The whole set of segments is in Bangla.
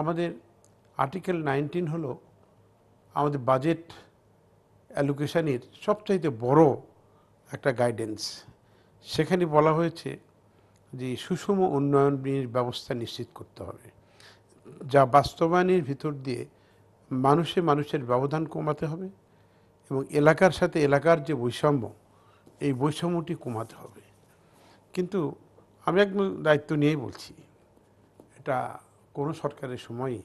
আমাদের আর্টিকেল নাইনটিন হল আমাদের বাজেট অ্যালোকেশানের সবচাইতে বড় একটা গাইডেন্স সেখানে বলা হয়েছে যে সুষম উন্নয়ন ব্যবস্থা নিশ্চিত করতে হবে যা বাস্তবায়নের ভিতর দিয়ে মানুষে মানুষের ব্যবধান কমাতে হবে এবং এলাকার সাথে এলাকার যে বৈষম্য এই বৈষম্যটি কমাতে হবে কিন্তু আমি একদম দায়িত্ব নিয়েই বলছি এটা কোনো সরকারের সময়ই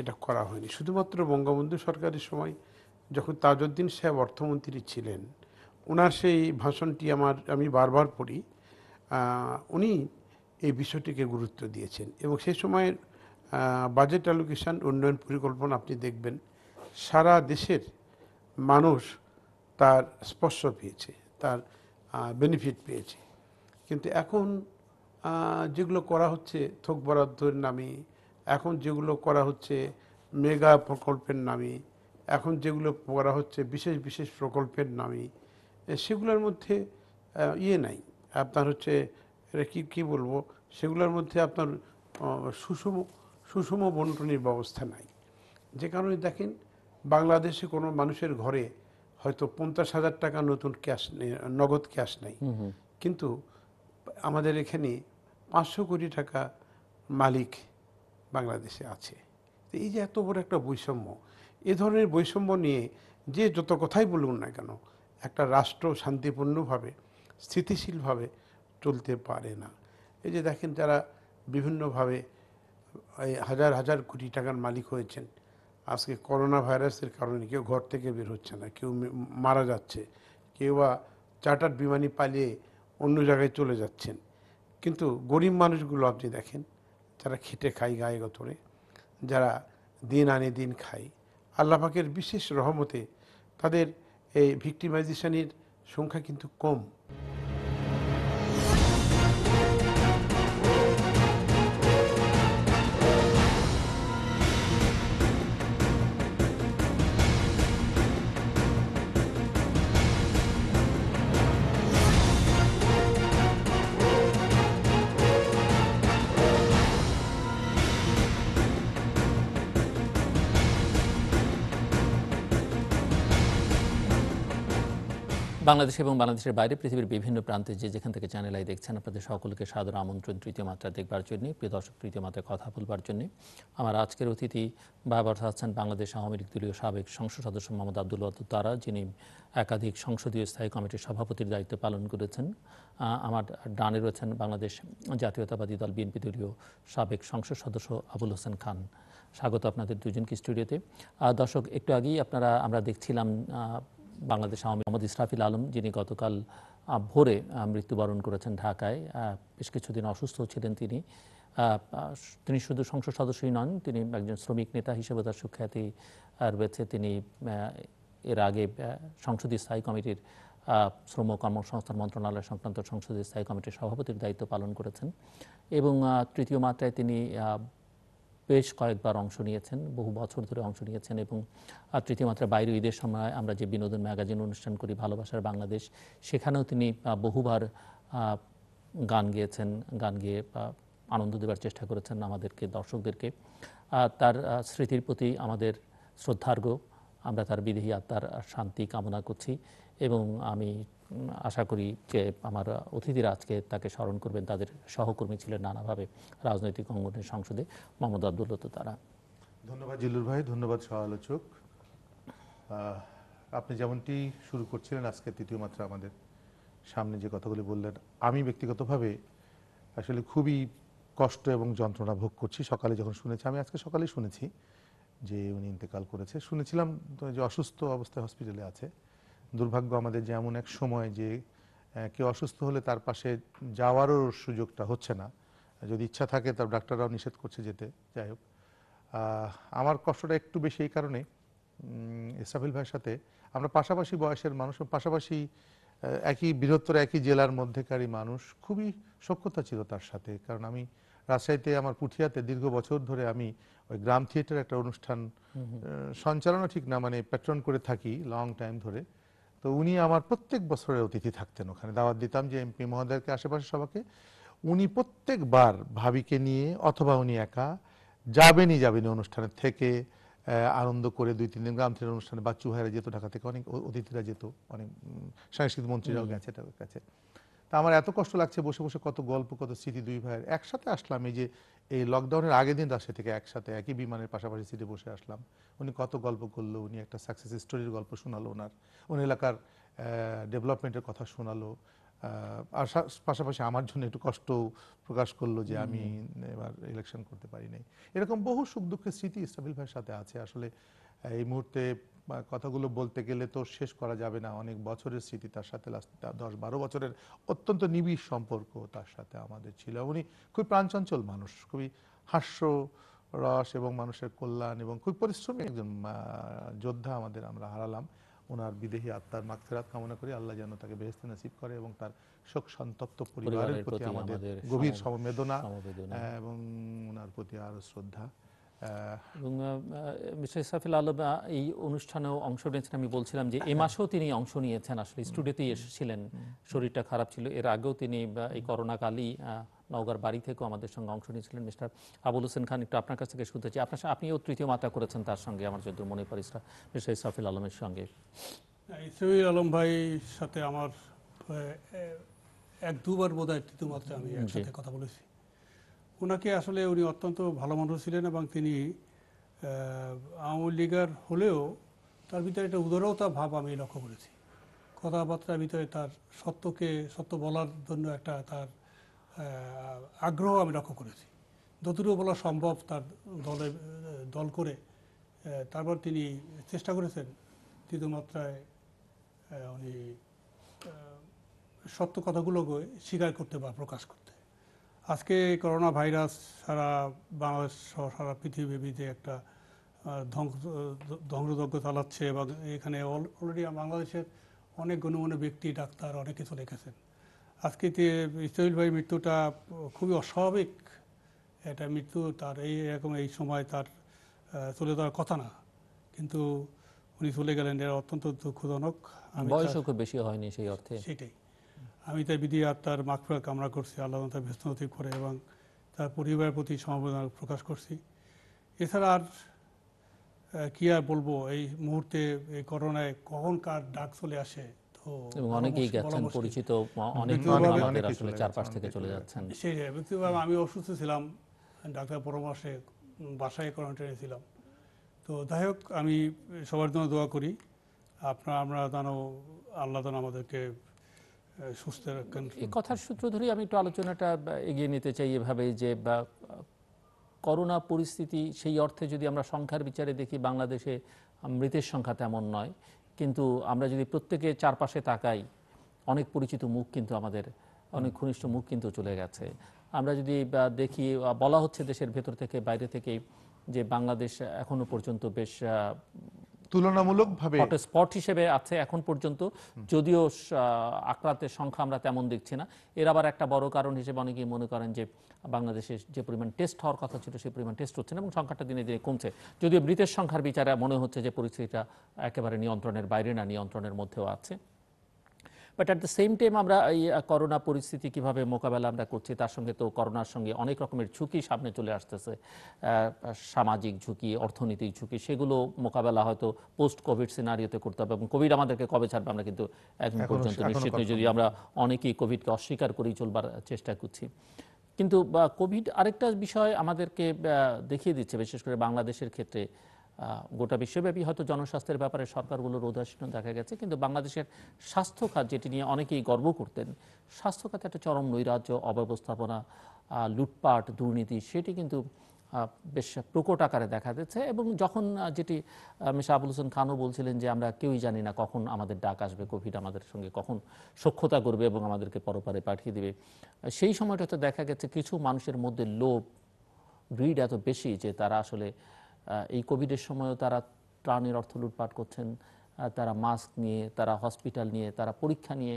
এটা করা হয়নি শুধুমাত্র বঙ্গবন্ধু সরকারের সময় যখন তাজউদ্দিন সাহেব অর্থমন্ত্রী ছিলেন ওনার সেই ভাষণটি আমার আমি বারবার পড়ি উনি এই বিষয়টিকে গুরুত্ব দিয়েছেন এবং সেই সময়ের বাজেট অ্যালোকেশান উন্নয়ন পরিকল্পনা আপনি দেখবেন সারা দেশের মানুষ তার স্পর্শ পেয়েছে তার বেনিফিট পেয়েছে কিন্তু এখন যেগুলো করা হচ্ছে থোক বরাদ্দের নামে এখন যেগুলো করা হচ্ছে মেগা প্রকল্পের নামে এখন যেগুলো করা হচ্ছে বিশেষ বিশেষ প্রকল্পের নামে সেগুলোর মধ্যে ইয়ে নাই আপনার হচ্ছে এটা কী কী বলবো সেগুলোর মধ্যে আপনার সুষম সুষম বন্টনের ব্যবস্থা নাই যে কারণে দেখেন বাংলাদেশে কোনো মানুষের ঘরে হয়তো পঞ্চাশ হাজার টাকা নতুন ক্যাশ নগদ ক্যাশ নেই কিন্তু আমাদের এখানে পাঁচশো কোটি টাকা মালিক বাংলাদেশে আছে এই যে এত বড় একটা বৈষম্য এ ধরনের বৈষম্য নিয়ে যে যত কথাই বলুন না কেন একটা রাষ্ট্র শান্তিপূর্ণভাবে স্থিতিশীলভাবে চলতে পারে না এই যে দেখেন যারা বিভিন্নভাবে হাজার হাজার কোটি টাকার মালিক হয়েছেন আজকে করোনা ভাইরাসের কারণে কেউ ঘর থেকে বের হচ্ছে না কেউ মারা যাচ্ছে কেউ বা চার্টার বিমানে পালিয়ে অন্য জায়গায় চলে যাচ্ছেন কিন্তু গরিব মানুষগুলো আপনি দেখেন যারা খেটে খায় গায়ে গতরে যারা দিন আনে দিন খায় আল্লাপাকের বিশেষ রহমতে তাদের এই ভিক্টিমাইজেশনের সংখ্যা কিন্তু কম বাংলাদেশ এবং বাংলাদেশের বাইরে পৃথিবীর বিভিন্ন প্রান্তে যে যেখান থেকে চ্যানেল আই দেখছেন আপনাদের সকলকে সাদর আমন্ত্রণ তৃতীয় মাত্রা দেখবার জন্য প্রিয় দর্শক তৃতীয় মাত্রায় কথা বলবার জন্য আমার আজকের অতিথি বাবর আছেন বাংলাদেশ আওয়ামী লীগ দলীয় সাবেক সংসদ সদস্য মোহাম্মদ আব্দুল তারা যিনি একাধিক সংসদীয় স্থায়ী কমিটির সভাপতির দায়িত্ব পালন করেছেন আমার ডানে রয়েছেন বাংলাদেশ জাতীয়তাবাদী দল বিএনপি দলীয় সাবেক সংসদ সদস্য আবুল হোসেন খান স্বাগত আপনাদের দুজনকে স্টুডিওতে দর্শক একটু আগেই আপনারা আমরা দেখছিলাম বাংলাদেশ আওয়ামী মোহাম্মদ ইসরাফিল আলম যিনি গতকাল ভোরে মৃত্যুবরণ করেছেন ঢাকায় বেশ কিছুদিন অসুস্থ ছিলেন তিনি তিনি শুধু সংসদ সদস্যই নন তিনি একজন শ্রমিক নেতা হিসেবে তার সুখ্যাতি রয়েছে তিনি এর আগে সংসদীয় স্থায়ী কমিটির শ্রম কর্মসংস্থান মন্ত্রণালয় সংক্রান্ত সংসদীয় স্থায়ী কমিটির সভাপতির দায়িত্ব পালন করেছেন এবং তৃতীয় মাত্রায় তিনি বেশ কয়েকবার অংশ নিয়েছেন বহু বছর ধরে অংশ নিয়েছেন এবং তৃতীয় মাত্রা বাইরে ঈদের সময় আমরা যে বিনোদন ম্যাগাজিন অনুষ্ঠান করি ভালোবাসার বাংলাদেশ সেখানেও তিনি বহুবার গান গেয়েছেন গান গেয়ে আনন্দ দেবার চেষ্টা করেছেন আমাদেরকে দর্শকদেরকে তার স্মৃতির প্রতি আমাদের শ্রদ্ধার্ঘ আমরা তার বিদেহী আত্মার শান্তি কামনা করছি এবং আমি আশা করি যে আমার অতিথিরা আজকে তাকে স্মরণ করবেন তাদের সহকর্মী ছিলেন নানাভাবে রাজনৈতিক অঙ্গনের সংসদে মোহাম্মদ আবদুল্ল তো তারা ধন্যবাদ জিল্লুর ভাই ধন্যবাদ সহ আলোচক আপনি যেমনটি শুরু করছিলেন আজকে তৃতীয় মাত্রা আমাদের সামনে যে কথাগুলি বললেন আমি ব্যক্তিগতভাবে আসলে খুবই কষ্ট এবং যন্ত্রণা ভোগ করছি সকালে যখন শুনেছি আমি আজকে সকালে শুনেছি যে উনি ইন্তেকাল করেছে শুনেছিলাম যে অসুস্থ অবস্থায় হসপিটালে আছে দুর্ভাগ্য আমাদের যে এমন এক সময় যে কেউ অসুস্থ হলে তার পাশে যাওয়ারও সুযোগটা হচ্ছে না যদি ইচ্ছা থাকে তার ডাক্তাররাও নিষেধ করছে যেতে যাই হোক আমার কষ্টটা একটু বেশি এই কারণে ইসাফিল ভাইয়ের সাথে আমরা পাশাপাশি বয়সের মানুষ পাশাপাশি একই বৃহত্তর একই জেলার মধ্যেকারী মানুষ খুবই সক্ষতা ছিল তার সাথে কারণ আমি রাজশাহীতে আমার পুঠিয়াতে দীর্ঘ বছর ধরে আমি ওই গ্রাম থিয়েটার একটা অনুষ্ঠান সঞ্চালনা ঠিক না মানে প্যাটার্ন করে থাকি লং টাইম ধরে তো উনি আমার প্রত্যেক বছরের অতিথি থাকতেন ওখানে দাওয়াত দিতাম যে এমপি মহোদয়কে আশেপাশে সবাকে উনি প্রত্যেকবার ভাবিকে নিয়ে অথবা উনি একা যাবেনই যাবেনি অনুষ্ঠানের থেকে আনন্দ করে দুই তিন দিন গ্রাম থেকে অনুষ্ঠানে বাচ্চু ভাইরা যেত ঢাকা থেকে অনেক অতিথিরা যেত অনেক সাংস্কৃতিক মন্ত্রীরাও গেছে তাদের কাছে তা আমার এত কষ্ট লাগছে বসে বসে কত গল্প কত স্মৃতি দুই ভাইয়ের একসাথে আসলাম এই যে এই লকডাউনের আগের দিন রাশিয়া থেকে একসাথে একই বিমানের পাশাপাশি সিটে বসে আসলাম উনি কত গল্প করলো উনি একটা সাকসেস স্টোরির গল্প শোনালো ওনার উনি এলাকার ডেভেলপমেন্টের কথা শোনালো আর পাশাপাশি আমার জন্য একটু কষ্ট প্রকাশ করলো যে আমি এবার ইলেকশন করতে পারি নাই এরকম বহু সুখ দুঃখের স্মৃতি ইস্তাবিল ভাইয়ের সাথে আছে আসলে এই মুহূর্তে কথাগুলো বলতে গেলে তো শেষ করা যাবে না অনেক বছরের স্মৃতি তার সাথে দশ বারো বছরের অত্যন্ত নিবিড় সম্পর্ক তার সাথে আমাদের ছিল উনি খুব প্রাণচঞ্চল মানুষ খুবই হাস্য রস এবং মানুষের কল্যাণ এবং খুব পরিশ্রমী একজন যোদ্ধা আমাদের আমরা হারালাম ওনার বিদেহী আত্মার মাগফিরাত কামনা করি আল্লাহ যেন তাকে বেহেস্তে নাসিব করে এবং তার শোক সন্তপ্ত পরিবারের প্রতি আমাদের গভীর সমবেদনা এবং ওনার প্রতি আরো শ্রদ্ধা এবং মিস্টার ইসাফিল আলম এই অনুষ্ঠানেও অংশ নিয়েছেন আমি বলছিলাম যে এ মাসেও তিনি অংশ নিয়েছেন আসলে স্টুডিওতেই এসেছিলেন শরীরটা খারাপ ছিল এর আগেও তিনি এই করোনাকালই নওগার বাড়ি থেকেও আমাদের সঙ্গে অংশ নিয়েছিলেন মিস্টার আবুল হোসেন খান একটু আপনার কাছ থেকে শুনতে চাই আপনার আপনিও তৃতীয় মাতা করেছেন তার সঙ্গে আমার যদি মনে পারি মিস্টার ইসাফিল আলমের সঙ্গে ইসাফিল আলম ভাই সাথে আমার এক দুবার বোধ হয় তৃতীয় মাত্রা আমি একসাথে কথা বলেছি ওনাকে আসলে উনি অত্যন্ত ভালো মানুষ ছিলেন এবং তিনি আওয়ামী লীগের হলেও তার ভিতরে একটা উদারতা ভাব আমি লক্ষ্য করেছি কথাবার্তার ভিতরে তার সত্যকে সত্য বলার জন্য একটা তার আগ্রহ আমি লক্ষ্য করেছি যতটুকু বলা সম্ভব তার দলে দল করে তারপর তিনি চেষ্টা করেছেন তৃতীয়মাত্রায় উনি সত্য কথাগুলোকে স্বীকার করতে বা প্রকাশ করতে আজকে করোনা ভাইরাস সারা বাংলাদেশ সারা পৃথিবীতে একটা ধ্বংসযজ্ঞ চালাচ্ছে এবং এখানে অলরেডি বাংলাদেশের অনেক গণমান্য ব্যক্তি ডাক্তার অনেক কিছু গেছেন আজকে ইসরাইল ভাই মৃত্যুটা খুবই অস্বাভাবিক এটা মৃত্যু তার এই এরকম এই সময় তার চলে যাওয়ার কথা না কিন্তু উনি চলে গেলেন এটা অত্যন্ত দুঃখজনক বয়সও খুব বেশি হয়নি সেই অর্থে সেটাই আমি তার বিধি আর তার মাকফুরা কামনা করছি আল্লাহ তার ব্যস্তনতি করে এবং তার পরিবারের প্রতি সমবেদনা প্রকাশ করছি এছাড়া আর কি আর বলবো এই মুহূর্তে এই করোনায় কখন কার ডাক চলে আসে আমি অসুস্থ ছিলাম ডাক্তার পরামর্শে বাসায় কোয়ারেন্টাইনে ছিলাম তো যাই হোক আমি সবার জন্য দোয়া করি আপনার আমরা জানো আল্লাহ আমাদেরকে সুস্থ এই কথার সূত্র ধরেই আমি একটু আলোচনাটা এগিয়ে নিতে চাই এভাবে যে বা করোনা পরিস্থিতি সেই অর্থে যদি আমরা সংখ্যার বিচারে দেখি বাংলাদেশে মৃতের সংখ্যা তেমন নয় কিন্তু আমরা যদি প্রত্যেকে চারপাশে তাকাই অনেক পরিচিত মুখ কিন্তু আমাদের অনেক ঘনিষ্ঠ মুখ কিন্তু চলে গেছে আমরা যদি দেখি বলা হচ্ছে দেশের ভেতর থেকে বাইরে থেকে যে বাংলাদেশ এখনো পর্যন্ত বেশ তুলনামূলকভাবে স্পট হিসেবে আছে এখন পর্যন্ত যদিও আক্রান্তের সংখ্যা আমরা তেমন দেখছি না এর আবার একটা বড় কারণ হিসেবে অনেকেই মনে করেন যে বাংলাদেশে যে পরিমাণ টেস্ট হওয়ার কথা ছিল সেই পরিমাণ টেস্ট হচ্ছে না এবং সংখ্যাটা দিনে দিনে কমছে যদিও মৃতের সংখ্যার বিচারে মনে হচ্ছে যে পরিস্থিতিটা একেবারে নিয়ন্ত্রণের বাইরে না নিয়ন্ত্রণের মধ্যেও আছে but at the same time আমরা এই করোনা পরিস্থিতি কীভাবে মোকাবেলা আমরা করছি তার সঙ্গে তো করোনার সঙ্গে অনেক রকমের ঝুঁকি সামনে চলে আসতেছে সামাজিক ঝুঁকি অর্থনৈতিক ঝুঁকি সেগুলো মোকাবেলা হয়তো পোস্ট কোভিড সিনারিওতে করতে হবে এবং কোভিড আমাদেরকে কবে ছাড়বে আমরা কিন্তু এখন পর্যন্ত নিশ্চিত নই যদি আমরা অনেকেই কোভিডকে অস্বীকার করেই চলবার চেষ্টা করছি কিন্তু কোভিড আরেকটা বিষয় আমাদেরকে দেখিয়ে দিচ্ছে বিশেষ করে বাংলাদেশের ক্ষেত্রে গোটা বিশ্বব্যাপী হয়তো জনস্বাস্থ্যের ব্যাপারে সরকারগুলোর উদাসীন দেখা গেছে কিন্তু বাংলাদেশের স্বাস্থ্য খাত যেটি নিয়ে অনেকেই গর্ব করতেন স্বাস্থ্য খাতে একটা চরম নৈরাজ্য অব্যবস্থাপনা লুটপাট দুর্নীতি সেটি কিন্তু বেশ প্রকট আকারে দেখা দিচ্ছে এবং যখন যেটি মিশা আবুল হোসেন খানও বলছিলেন যে আমরা কেউই জানি না কখন আমাদের ডাক আসবে কোভিড আমাদের সঙ্গে কখন সক্ষতা করবে এবং আমাদেরকে পরপারে পাঠিয়ে দেবে সেই সময়টাতে দেখা গেছে কিছু মানুষের মধ্যে লোভ গ্রিড এত বেশি যে তারা আসলে এই কোভিডের সময়ও তারা প্রাণের অর্থ লুটপাট করছেন তারা মাস্ক নিয়ে তারা হসপিটাল নিয়ে তারা পরীক্ষা নিয়ে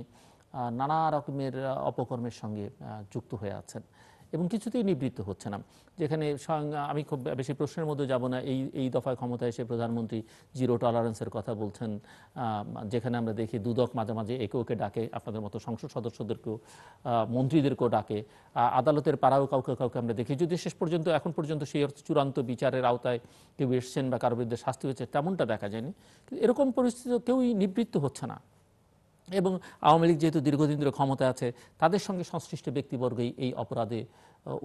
নানা রকমের অপকর্মের সঙ্গে যুক্ত হয়ে আছেন এবং কিছুতেই নিবৃত্ত হচ্ছে না যেখানে স্বয়ং আমি খুব বেশি প্রশ্নের মধ্যে যাব না এই এই দফায় ক্ষমতায় এসে প্রধানমন্ত্রী জিরো টলারেন্সের কথা বলছেন যেখানে আমরা দেখি দুদক মাঝে মাঝে একে ওকে ডাকে আপনাদের মতো সংসদ সদস্যদেরকেও মন্ত্রীদেরকেও ডাকে আদালতের পাড়াও কাউকে কাউকে আমরা দেখি যদি শেষ পর্যন্ত এখন পর্যন্ত সেই চূড়ান্ত বিচারের আওতায় কেউ এসছেন বা কারোর বিরুদ্ধে শাস্তি হয়েছে তেমনটা দেখা যায়নি এরকম পরিস্থিতি কেউই নিবৃত্ত হচ্ছে না এবং আওয়ামী লীগ যেহেতু দীর্ঘদিন ধরে ক্ষমতা আছে তাদের সঙ্গে সংশ্লিষ্ট ব্যক্তিবর্গই এই অপরাধে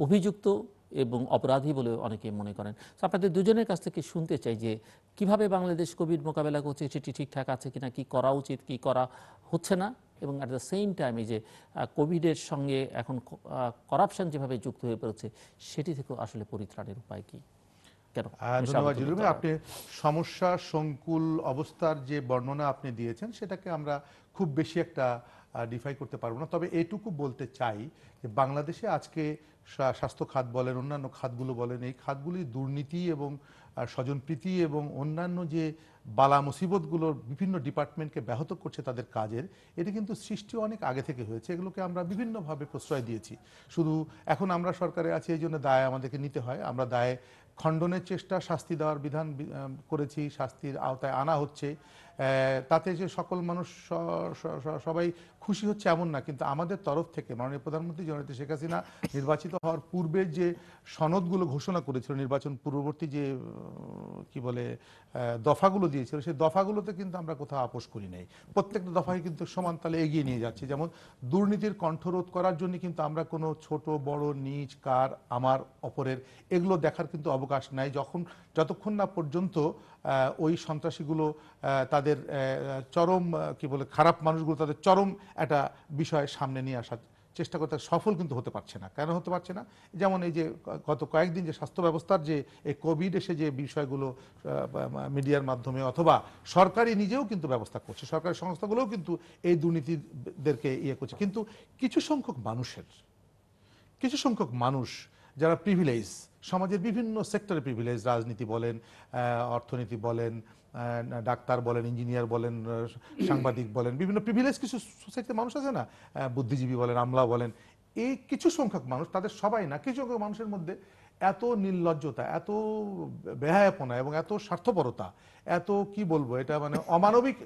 অভিযুক্ত এবং অপরাধী বলে অনেকে মনে করেন তো আপনাদের দুজনের কাছ থেকে শুনতে চাই যে কিভাবে বাংলাদেশ কোভিড মোকাবেলা করছে সেটি ঠিকঠাক আছে কিনা কি করা উচিত কি করা হচ্ছে না এবং অ্যাট দ্য সেম টাইমে যে কোভিডের সঙ্গে এখন করাপশন যেভাবে যুক্ত হয়ে পড়েছে সেটি থেকেও আসলে পরিত্রাণের উপায় কী কেন ধন্যবাদ জুলুমি আপনি সমস্যা সংকুল অবস্থার যে বর্ণনা আপনি দিয়েছেন সেটাকে আমরা খুব বেশি একটা ডিফাই করতে পারবো না তবে এটুকু বলতে চাই যে বাংলাদেশে আজকে স্বাস্থ্য খাত বলেন অন্যান্য খাতগুলো বলেন এই খাতগুলি দুর্নীতি এবং স্বজনপ্রীতি এবং অন্যান্য যে বালা মুসিবতগুলোর বিভিন্ন ডিপার্টমেন্টকে ব্যাহত করছে তাদের কাজের এটি কিন্তু সৃষ্টি অনেক আগে থেকে হয়েছে এগুলোকে আমরা বিভিন্নভাবে প্রশ্রয় দিয়েছি শুধু এখন আমরা সরকারে আছি এই জন্য দায় আমাদেরকে নিতে হয় আমরা দায় খণ্ডনের চেষ্টা শাস্তি দেওয়ার বিধান করেছি শাস্তির আওতায় আনা হচ্ছে তাতে যে সকল মানুষ সবাই খুশি হচ্ছে এমন না কিন্তু আমাদের তরফ থেকে মাননীয় প্রধানমন্ত্রী জননেত্রী শেখ হাসিনা নির্বাচিত হওয়ার পূর্বে যে সনদগুলো ঘোষণা করেছিল নির্বাচন পূর্ববর্তী যে কি বলে দফাগুলো দিয়েছিল সেই দফাগুলোতে কিন্তু আমরা কোথাও আপোষ করি নাই প্রত্যেকটা দফায় কিন্তু সমান তালে এগিয়ে নিয়ে যাচ্ছি যেমন দুর্নীতির কণ্ঠরোধ করার জন্য কিন্তু আমরা কোনো ছোট বড় নিজ কার আমার অপরের এগুলো দেখার কিন্তু অবকাশ নাই যখন যতক্ষণ না পর্যন্ত ওই সন্ত্রাসীগুলো তাদের চরম কি বলে খারাপ মানুষগুলো তাদের চরম একটা বিষয় সামনে নিয়ে আসার চেষ্টা করতে সফল কিন্তু হতে পারছে না কেন হতে পারছে না যেমন এই যে গত কয়েকদিন যে স্বাস্থ্য ব্যবস্থার যে এই কোভিড এসে যে বিষয়গুলো মিডিয়ার মাধ্যমে অথবা সরকারি নিজেও কিন্তু ব্যবস্থা করছে সরকারি সংস্থাগুলোও কিন্তু এই দুর্নীতিদেরকে ইয়ে করছে কিন্তু কিছু সংখ্যক মানুষের কিছু সংখ্যক মানুষ যারা প্রিভিলেজ সমাজের বিভিন্ন সেক্টরে প্রিভিলেজ রাজনীতি বলেন অর্থনীতি বলেন ডাক্তার বলেন ইঞ্জিনিয়ার বলেন সাংবাদিক বলেন বিভিন্ন প্রিভিলেজ কিছু সোসাইটিতে মানুষ আছে না বুদ্ধিজীবী বলেন আমলা বলেন এই কিছু সংখ্যক মানুষ তাদের সবাই না কিছু সংখ্যক মানুষের মধ্যে এত নির্লজ্জতা এত বেহায়াপনা এবং এত স্বার্থপরতা এত কি বলবো এটা মানে অমানবিক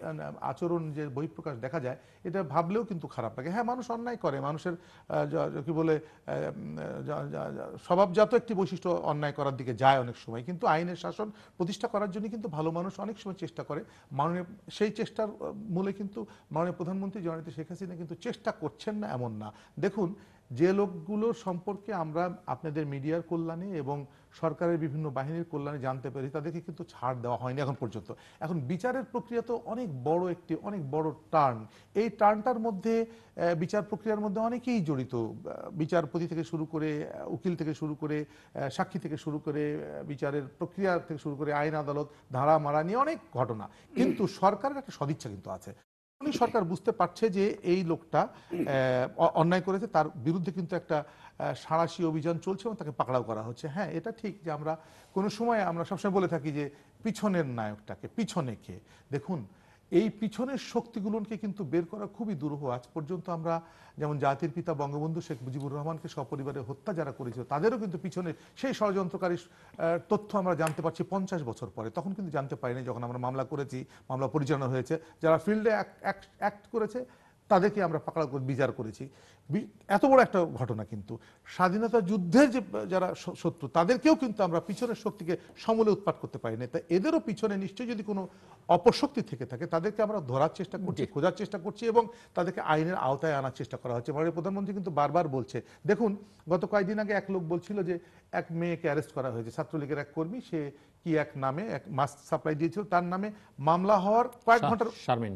আচরণ যে বহিঃপ্রকাশ দেখা যায় এটা ভাবলেও কিন্তু খারাপ লাগে হ্যাঁ মানুষ অন্যায় করে মানুষের কি বলে স্বভাবজাত একটি বৈশিষ্ট্য অন্যায় করার দিকে যায় অনেক সময় কিন্তু আইনের শাসন প্রতিষ্ঠা করার জন্য কিন্তু ভালো মানুষ অনেক সময় চেষ্টা করে মাননীয় সেই চেষ্টার মূলে কিন্তু মাননীয় প্রধানমন্ত্রী জননেত্রী শেখ হাসিনা কিন্তু চেষ্টা করছেন না এমন না দেখুন যে লোকগুলো সম্পর্কে আমরা আপনাদের মিডিয়ার কল্যাণে এবং সরকারের বিভিন্ন বাহিনীর কল্যাণে জানতে পারি তাদেরকে কিন্তু ছাড় দেওয়া হয়নি এখন পর্যন্ত এখন বিচারের প্রক্রিয়া তো অনেক বড় একটি অনেক বড় টার্ন এই টার্নটার মধ্যে বিচার প্রক্রিয়ার মধ্যে অনেকেই জড়িত বিচারপতি থেকে শুরু করে উকিল থেকে শুরু করে সাক্ষী থেকে শুরু করে বিচারের প্রক্রিয়া থেকে শুরু করে আইন আদালত ধারা মারা নিয়ে অনেক ঘটনা কিন্তু সরকারের একটা সদিচ্ছা কিন্তু আছে মানে সরকার বুঝতে পারছে যে এই লোকটা অন্যায় করেছে তার বিরুদ্ধে কিন্তু একটা সাঁড়াশি অভিযান চলছে এবং তাকে পাকড়াও করা হচ্ছে হ্যাঁ এটা ঠিক যে আমরা কোনো সময় আমরা সবসময় বলে থাকি যে পিছনের নায়কটাকে পিছনে কে দেখুন এই পিছনের শক্তিগুলোকে কিন্তু বের করা খুবই দুরূহ আজ পর্যন্ত আমরা যেমন জাতির পিতা বঙ্গবন্ধু শেখ মুজিবুর রহমানকে সপরিবারে হত্যা যারা করেছিল তাদেরও কিন্তু পিছনে সেই ষড়যন্ত্রকারী তথ্য আমরা জানতে পারছি পঞ্চাশ বছর পরে তখন কিন্তু জানতে পারিনি যখন আমরা মামলা করেছি মামলা পরিচালনা হয়েছে যারা ফিল্ডে অ্যাক্ট করেছে তাদেরকে আমরা পাকড়াও করে বিচার করেছি এত বড় একটা ঘটনা কিন্তু স্বাধীনতা যুদ্ধের যে যারা শত্রু তাদেরকেও কিন্তু আমরা পিছনের শক্তিকে সমলে উৎপাট করতে পারি না তাই এদেরও পিছনে নিশ্চয়ই যদি কোনো অপশক্তি থেকে থাকে তাদেরকে আমরা ধরার চেষ্টা করছি খোঁজার চেষ্টা করছি এবং তাদেরকে আইনের আওতায় আনার চেষ্টা করা হচ্ছে মাননীয় প্রধানমন্ত্রী কিন্তু বারবার বলছে দেখুন গত কয়েকদিন আগে এক লোক বলছিল যে এক মেয়েকে অ্যারেস্ট করা হয়েছে ছাত্রলীগের এক কর্মী সে কি এক নামে এক মাস্ক সাপ্লাই দিয়েছিল তার নামে মামলা হওয়ার কয়েক ঘন্টার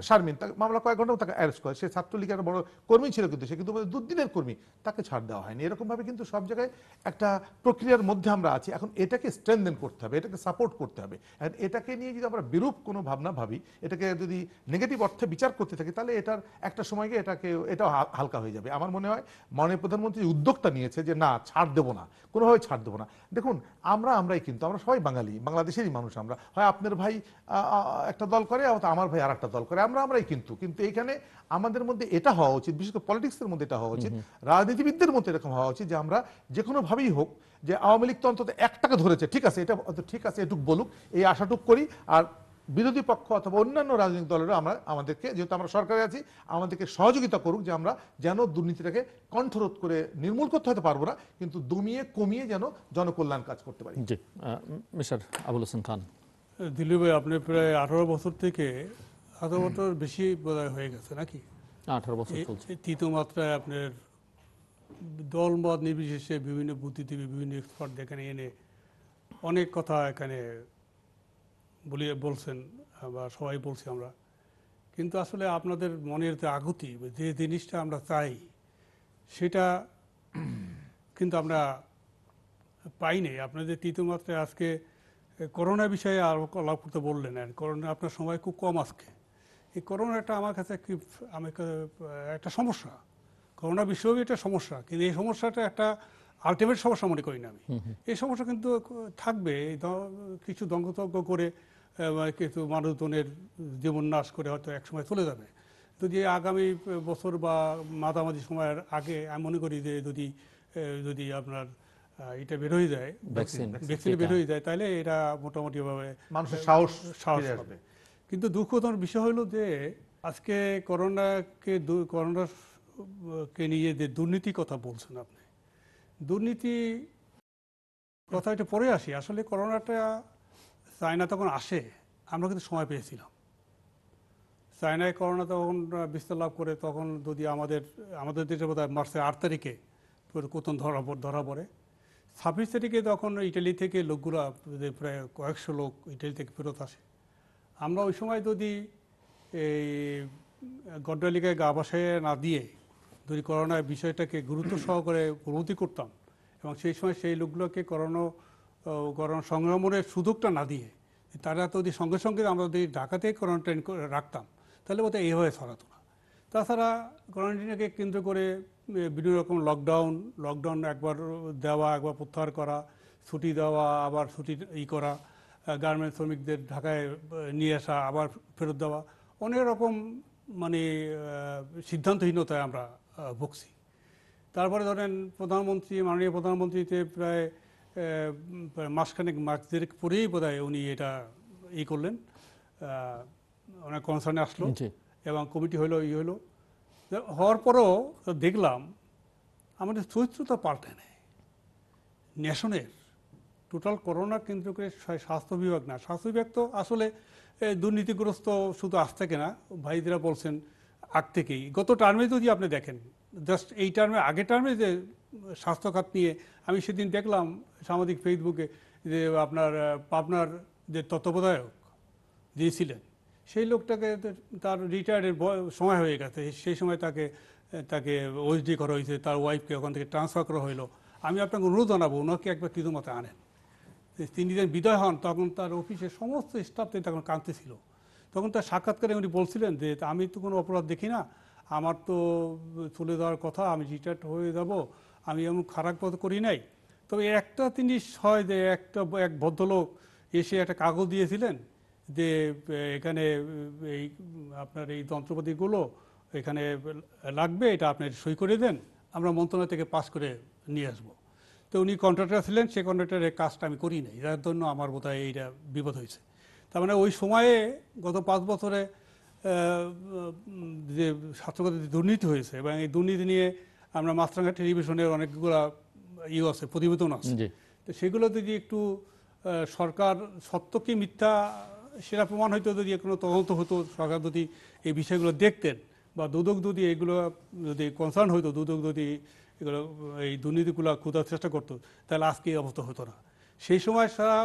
শারমিন তাকে মামলা কয়েক ঘন্টা তাকে অ্যারেস্ট করে সে ছাত্রলীগের একটা বড় কর্মী ছিল কিন্তু সে কিন্তু দুদিনের কর্মী তাকে ছাড় দেওয়া হয়নি এরকম ভাবে কিন্তু সব জায়গায় একটা প্রক্রিয়ার মধ্যে আমরা আছি এখন এটাকে স্ট্রেনদেন করতে হবে এটাকে সাপোর্ট করতে হবে এটাকে নিয়ে যদি আমরা বিরূপ কোনো ভাবনা ভাবি এটাকে যদি নেগেটিভ অর্থে বিচার করতে থাকি তাহলে এটার একটা সময় গিয়ে এটাকে এটাও হালকা হয়ে যাবে আমার মনে হয় মাননীয় প্রধানমন্ত্রী উদ্যোগটা নিয়েছে যে না ছাড় দেবো না কোনোভাবে ছাড় দেবো না দেখুন আমরা আমরাই কিন্তু আমরা সবাই বাঙালি বাংলাদেশেরই মানুষ আমরা হয় আপনার ভাই একটা দল করে অথবা আমার ভাই আর একটা দল করে আমরা আমরাই কিন্তু কিন্তু এখানে আমাদের মধ্যে এটা হওয়া উচিত বিশেষ করে পলিটিক্সের মধ্যে এটা হওয়া উচিত রাজনীতিবিদদের মধ্যে এরকম হওয়া উচিত যে আমরা যে কোনোভাবেই হোক যে আওয়ামী লীগ তো অন্তত একটাকে ধরেছে ঠিক আছে এটা ঠিক আছে এটুক বলুক এই আশাটুক করি আর বিরোধী পক্ষ অথবা অন্যান্য রাজনৈতিক দলেরও আমরা আমাদেরকে যেহেতু আমরা সরকারে আছি আমাদেরকে সহযোগিতা করুক যে আমরা যেন দুর্নীতিটাকে কণ্ঠরোধ করে নির্মূল করতে হয়তো পারবো না কিন্তু দমিয়ে কমিয়ে যেন জনকল্যাণ কাজ করতে পারি জি আবুল হোসেন খান দিলীপ ভাই আপনি প্রায় আঠারো বছর থেকে আঠারো বছর বেশি বোধহয় হয়ে গেছে নাকি আঠারো বছর তৃতীয় মাত্রায় আপনার মত নির্বিশেষে বিভিন্ন বুদ্ধিজীবী বিভিন্ন এক্সপার্ট এখানে এনে অনেক কথা এখানে বলিয়ে বলছেন বা সবাই বলছি আমরা কিন্তু আসলে আপনাদের মনের যে আগতি যে জিনিসটা আমরা চাই সেটা কিন্তু আমরা পাই নাই আপনাদের তৃতীয়মাত্রায় আজকে করোনা বিষয়ে আর আলাপ করতে বললেন আর করোনা আপনার সময় খুব কম আজকে এই করোনাটা আমার কাছে কি আমি একটা সমস্যা করোনা বিষয়েও একটা সমস্যা কিন্তু এই সমস্যাটা একটা আলটিমেট সমস্যা মনে করি না আমি এই সমস্যা কিন্তু থাকবে কিছু দঙ্গতজ্ঞ করে কিন্তু মানুষজনের জীবন নাশ করে হয়তো একসময় চলে যাবে যদি আগামী বছর বা মাঝামাঝি সময়ের আগে আমি মনে করি যে যদি যদি আপনার এটা বের হয়ে যায় ভ্যাকসিন বের হয়ে যায় তাহলে এটা মোটামুটিভাবে মানুষের সাহস সাহস হবে কিন্তু দুঃখজনক বিষয় হলো যে আজকে করোনাকে করোনাকে নিয়ে যে দুর্নীতি কথা বলছেন আপনি দুর্নীতি কথা এটা পরে আসি আসলে করোনাটা চায়না তখন আসে আমরা কিন্তু সময় পেয়েছিলাম চায়নায় করোনা তখন বিস্তার লাভ করে তখন যদি আমাদের আমাদের দেশে বোধ হয় মার্চের আট তারিখে কোতন ধরা ধরা পড়ে ছাব্বিশ তারিখে তখন ইটালি থেকে লোকগুলো প্রায় কয়েকশো লোক ইটালি থেকে ফেরত আসে আমরা ওই সময় যদি এই গড্ডালিকায় গা বাসায় না দিয়ে যদি করোনার বিষয়টাকে গুরুত্ব সহকারে উন্নতি করতাম এবং সেই সময় সেই লোকগুলোকে করোনা করোনা সংক্রমণের সুযোগটা না দিয়ে তারা যদি সঙ্গে সঙ্গে আমরা যদি ঢাকাতেই কোয়ারেন্টাইন রাখতাম তাহলে হয় এইভাবে ছড়াতো না তাছাড়া কোয়ারেন্টাইনকে কেন্দ্র করে বিভিন্ন রকম লকডাউন লকডাউন একবার দেওয়া একবার প্রত্যাহার করা ছুটি দেওয়া আবার ছুটি ই করা গার্মেন্ট শ্রমিকদের ঢাকায় নিয়ে আসা আবার ফেরত দেওয়া অনেক রকম মানে সিদ্ধান্তহীনতায় আমরা ভুগছি তারপরে ধরেন প্রধানমন্ত্রী মাননীয় প্রধানমন্ত্রীতে প্রায় মাসখানেক মাসদের পরেই বোধ উনি এটা ই করলেন ওনার কনসার্নে আসলো এবং কমিটি হলো ই হইলো হওয়ার পরও দেখলাম আমাদের চরিত্রতা পাল্টে নেয় ন্যাশনের টোটাল করোনা কেন্দ্র করে স্বাস্থ্য বিভাগ না স্বাস্থ্য বিভাগ তো আসলে দুর্নীতিগ্রস্ত শুধু আজ থেকে না ভাইদেরা বলছেন আগ থেকেই গত টার্মে যদি আপনি দেখেন জাস্ট এই টার্মে আগে টার্মে যে স্বাস্থ্যখাত নিয়ে আমি সেদিন দেখলাম সামাজিক ফেসবুকে যে আপনার পাবনার যে তত্ত্বাবধায়ক যিনি ছিলেন সেই লোকটাকে তার রিটায়ার্ডের সময় হয়ে গেছে সেই সময় তাকে তাকে ওএসডি করা হয়েছে তার ওয়াইফকে ওখান থেকে ট্রান্সফার করা হইলো আমি আপনাকে অনুরোধ জানাবো ওনাকে একবার কিছু মতে আনেন তিনি যখন বিদায় হন তখন তার অফিসের সমস্ত স্টাফদের তখন কাঁদতে ছিল তখন তার সাক্ষাৎকারে উনি বলছিলেন যে আমি তো কোনো অপরাধ দেখি না আমার তো চলে যাওয়ার কথা আমি রিটায়ার্ড হয়ে যাব আমি এমন খারাপ কথা করি নাই তবে একটা তিনি হয় যে একটা এক ভদ্রলোক এসে একটা কাগজ দিয়েছিলেন যে এখানে এই আপনার এই যন্ত্রপাতিগুলো এখানে লাগবে এটা আপনি সই করে দেন আমরা মন্ত্রণালয় থেকে পাস করে নিয়ে আসবো তো উনি কন্ট্রাক্টর ছিলেন সেই কন্ট্রাক্টরের কাজটা আমি করি নাই যার জন্য আমার বোধ হয় এইটা বিপদ হয়েছে তার মানে ওই সময়ে গত পাঁচ বছরে যে ছাত্রগত দুর্নীতি হয়েছে এবং এই দুর্নীতি নিয়ে আমরা মাছরাঙ্গা টেলিভিশনের অনেকগুলো ইয়ে আছে প্রতিবেদন আছে তো সেগুলো যদি একটু সরকার সত্য কি মিথ্যা সেটা প্রমাণ হইতো যদি কোনো তদন্ত হতো সরকার যদি এই বিষয়গুলো দেখতেন বা দুদক যদি এগুলো যদি কনসার্ন হইতো দুদক যদি এগুলো এই দুর্নীতিগুলো খোঁজার চেষ্টা করতো তাহলে আজকে এই অবস্থা হতো না সেই সময় সারা